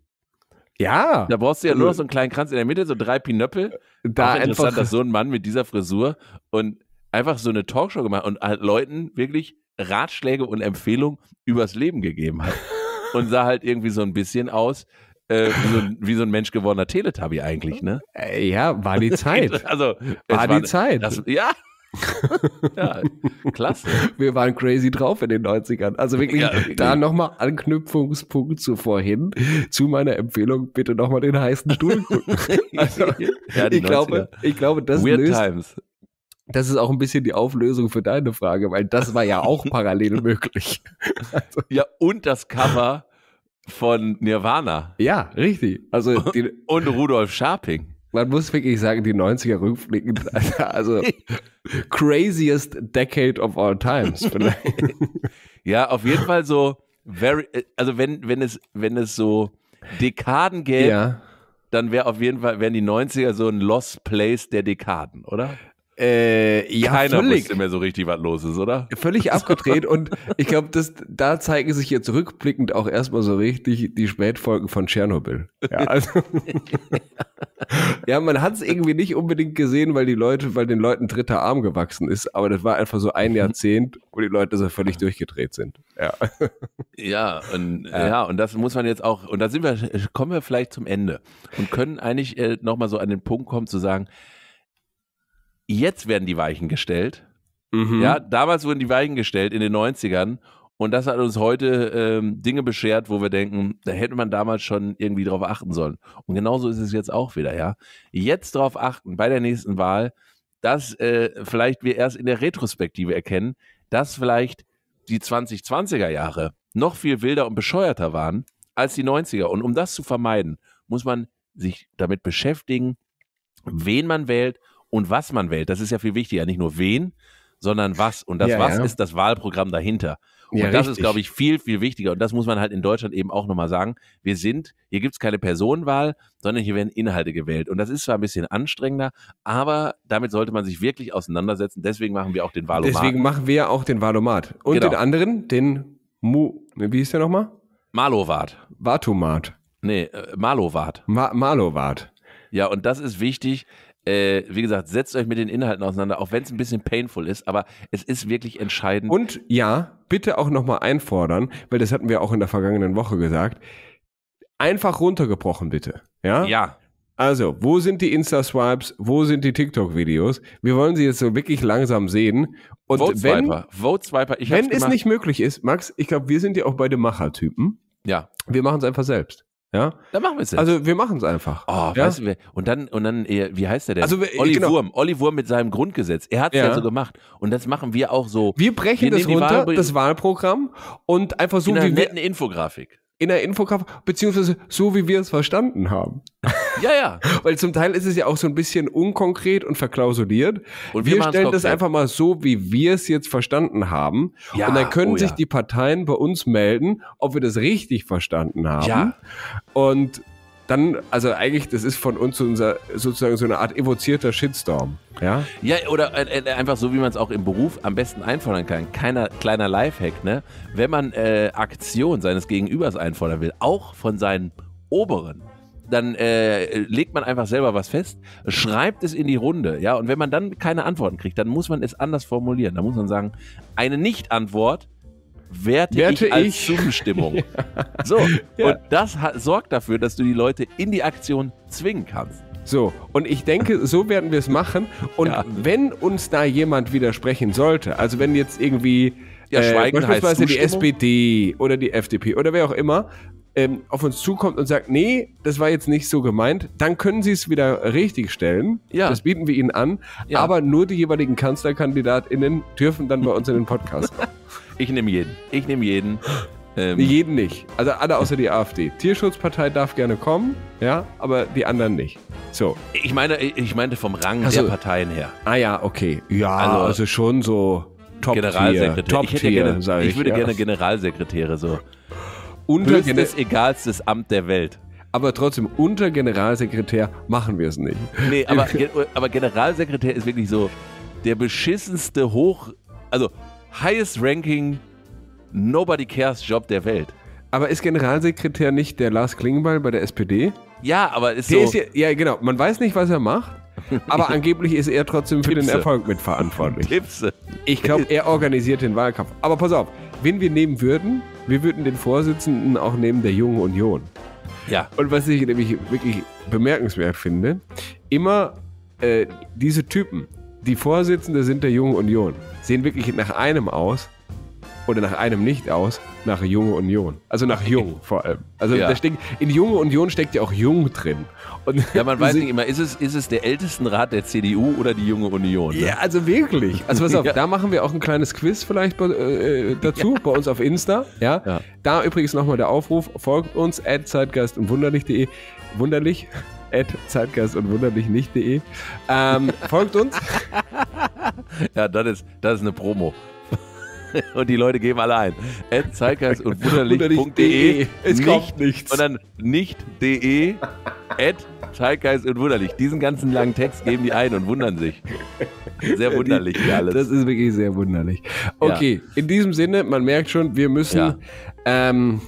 Ja. Da brauchst du ja nur noch also so einen kleinen Kranz in der Mitte, so drei Pinöppel. Da interessant, einfach, dass so ein Mann mit dieser Frisur und einfach so eine Talkshow gemacht und halt Leuten wirklich Ratschläge und Empfehlungen übers Leben gegeben hat. und sah halt irgendwie so ein bisschen aus äh, wie, so ein, wie, so ein, Mensch gewordener Teletubby eigentlich, ne? Äh, ja, war die Zeit. also, war die Zeit. Das, ja. ja, klasse. Wir waren crazy drauf in den 90ern. Also wirklich, ja, da nochmal Anknüpfungspunkt zu vorhin, zu meiner Empfehlung, bitte nochmal den heißen Stuhl gucken. Also, ja, ich, glaube, ich glaube, das Weird löst, Times. Das ist auch ein bisschen die Auflösung für deine Frage, weil das war ja auch parallel möglich. Also, ja, und das Cover von Nirvana. Ja, richtig. Also die, und Rudolf Scharping. Man muss wirklich sagen, die 90er rückblickend, also craziest decade of all times. ja, auf jeden Fall so very, also wenn, wenn es, wenn es so Dekaden gäbe, ja. dann wäre auf jeden Fall, wären die 90er so ein Lost Place der Dekaden, oder? Äh, ja, Keiner völlig, wusste mehr so richtig, was los ist, oder? Völlig abgedreht und ich glaube, da zeigen sich jetzt rückblickend auch erstmal so richtig die Spätfolgen von Tschernobyl. Ja, also, ja man hat es irgendwie nicht unbedingt gesehen, weil die Leute, weil den Leuten dritter Arm gewachsen ist, aber das war einfach so ein mhm. Jahrzehnt, wo die Leute so völlig durchgedreht sind. Ja, ja, und, ja. ja und das muss man jetzt auch, und da sind wir, kommen wir vielleicht zum Ende und können eigentlich äh, nochmal so an den Punkt kommen zu sagen, Jetzt werden die Weichen gestellt. Mhm. Ja, damals wurden die Weichen gestellt in den 90ern. Und das hat uns heute ähm, Dinge beschert, wo wir denken, da hätte man damals schon irgendwie drauf achten sollen. Und genauso ist es jetzt auch wieder, ja. Jetzt drauf achten bei der nächsten Wahl, dass äh, vielleicht wir erst in der Retrospektive erkennen, dass vielleicht die 2020er Jahre noch viel wilder und bescheuerter waren als die 90er. Und um das zu vermeiden, muss man sich damit beschäftigen, wen man wählt und was man wählt. Das ist ja viel wichtiger, nicht nur wen, sondern was. Und das ja, Was ja. ist das Wahlprogramm dahinter. Und ja, das richtig. ist, glaube ich, viel, viel wichtiger. Und das muss man halt in Deutschland eben auch nochmal sagen. Wir sind, hier gibt es keine Personenwahl, sondern hier werden Inhalte gewählt. Und das ist zwar ein bisschen anstrengender, aber damit sollte man sich wirklich auseinandersetzen. Deswegen machen wir auch den Wahlomat. Deswegen machen wir auch den Wahlomat. Und genau. den anderen, den Mu, wie hieß der nochmal? Malowat. Vatumat. Nee, äh, Malowat. Ma Malowat. Ja, und das ist wichtig äh, wie gesagt, setzt euch mit den Inhalten auseinander, auch wenn es ein bisschen painful ist, aber es ist wirklich entscheidend. Und ja, bitte auch nochmal einfordern, weil das hatten wir auch in der vergangenen Woche gesagt. Einfach runtergebrochen, bitte. Ja? Ja. Also, wo sind die Insta-Swipes? Wo sind die TikTok-Videos? Wir wollen sie jetzt so wirklich langsam sehen. Und Vote Swiper, Vote Swiper. Ich wenn es gemacht. nicht möglich ist, Max, ich glaube, wir sind ja auch beide Machertypen. Ja. Wir machen es einfach selbst. Ja? Dann machen wir es jetzt. Also wir machen es einfach. Oh, ja? weißt du, und dann, und dann, äh, wie heißt der denn? Also, äh, Olli genau. Wurm. Olli Wurm mit seinem Grundgesetz. Er hat es ja. ja. so gemacht. Und das machen wir auch so. Wir brechen wir das runter, Wahl das Wahlprogramm und einfach so in einer wir. netten wir, Infografik in der Infografik, beziehungsweise so, wie wir es verstanden haben. Ja, ja. Weil zum Teil ist es ja auch so ein bisschen unkonkret und verklausuliert. Und wir, wir stellen das einfach mal so, wie wir es jetzt verstanden haben. Ja, und dann können oh, sich ja. die Parteien bei uns melden, ob wir das richtig verstanden haben. Ja. Und dann, also eigentlich, das ist von uns unser, sozusagen so eine Art evozierter Shitstorm. Ja, ja oder äh, äh einfach so, wie man es auch im Beruf am besten einfordern kann. Keiner, kleiner Lifehack, ne? Wenn man äh, Aktion seines Gegenübers einfordern will, auch von seinen Oberen, dann äh, legt man einfach selber was fest, schreibt es in die Runde, ja, und wenn man dann keine Antworten kriegt, dann muss man es anders formulieren. Da muss man sagen, eine Nicht-Antwort werte, werte ich als ich. Zustimmung. so, ja. und das hat, sorgt dafür, dass du die Leute in die Aktion zwingen kannst. So, und ich denke, so werden wir es machen. Und ja. wenn uns da jemand widersprechen sollte, also wenn jetzt irgendwie ja, äh, beispielsweise die SPD oder die FDP oder wer auch immer ähm, auf uns zukommt und sagt, nee, das war jetzt nicht so gemeint, dann können sie es wieder richtigstellen. Ja. Das bieten wir ihnen an. Ja. Aber nur die jeweiligen KanzlerkandidatInnen dürfen dann bei uns in den Podcast. kommen. Ich nehme jeden. Ich nehme jeden. Ähm. jeden nicht. Also alle außer die AfD. Tierschutzpartei darf gerne kommen, ja, aber die anderen nicht. So. Ich meine, ich meinte vom Rang also, der Parteien her. Ah ja, okay. Ja, also, also schon so Top Generalsekretär. Top ich, hätte ja gerne, ich, ich würde ja. gerne Generalsekretäre so. Unter Höchstes, egalstes Amt der Welt aber trotzdem unter Generalsekretär machen wir es nicht. Nee, aber, aber Generalsekretär ist wirklich so der beschissenste Hoch, also highest ranking Nobody Cares Job der Welt. Aber ist Generalsekretär nicht der Lars Klingbeil bei der SPD? Ja, aber ist der so. Ist ja, ja, genau. Man weiß nicht, was er macht. Aber angeblich ist er trotzdem für Tipse. den Erfolg mitverantwortlich. Tipse. Ich glaube, er organisiert den Wahlkampf. Aber pass auf, wen wir nehmen würden, wir würden den Vorsitzenden auch nehmen der Jungen Union. Ja. Und was ich nämlich wirklich bemerkenswert finde, immer äh, diese Typen, die Vorsitzende sind der Junge Union. Sehen wirklich nach einem aus oder nach einem nicht aus, nach Junge Union. Also nach Jung vor allem. Also ja. steckt, in Junge Union steckt ja auch Jung drin. Und ja, man weiß nicht immer, ist es, ist es der Ältestenrat der CDU oder die Junge Union? Ne? Ja, also wirklich. Also pass auf, ja. da machen wir auch ein kleines Quiz vielleicht äh, äh, dazu, ja. bei uns auf Insta. Ja? Da übrigens nochmal der Aufruf, folgt uns, at zeitgeist und wunderlich.de. Wunderlich. .de. wunderlich zeitgeist und wunderlich nicht.de. Ähm, folgt uns. ja, das ist, das ist eine Promo. und die Leute geben alle ein. At zeitgeist und wunderlich.de. E. Es nicht, kommt nichts. Sondern nicht.de. At zeitgeist und wunderlich. Diesen ganzen langen Text geben die ein und wundern sich. Sehr wunderlich hier alles. Das ist wirklich sehr wunderlich. Okay, ja. in diesem Sinne, man merkt schon, wir müssen. Ja. Ähm,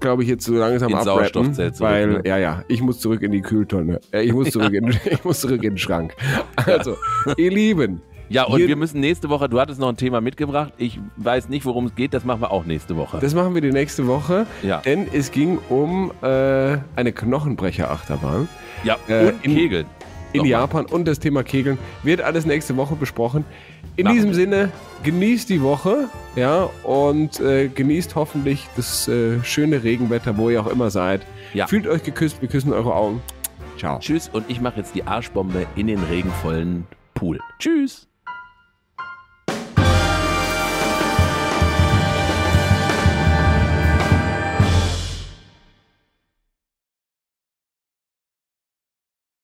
glaube ich, jetzt so langsam in weil, ne? ja, ja, ich muss zurück in die Kühltonne. Äh, ich, muss zurück in, ich muss zurück in den Schrank. Also, ihr Lieben. Ja, und wir müssen nächste Woche, du hattest noch ein Thema mitgebracht. Ich weiß nicht, worum es geht, das machen wir auch nächste Woche. Das machen wir die nächste Woche, ja. denn es ging um äh, eine Knochenbrecher-Achterbahn. Ja, äh, und in, Kegeln in Nochmal. Japan und das Thema Kegeln wird alles nächste Woche besprochen. In Na, diesem Sinne, genießt die Woche, ja, und äh, genießt hoffentlich das äh, schöne Regenwetter, wo ihr auch immer seid. Ja. Fühlt euch geküsst, wir küssen eure Augen. Ciao. Tschüss und ich mache jetzt die Arschbombe in den regenvollen Pool. Tschüss.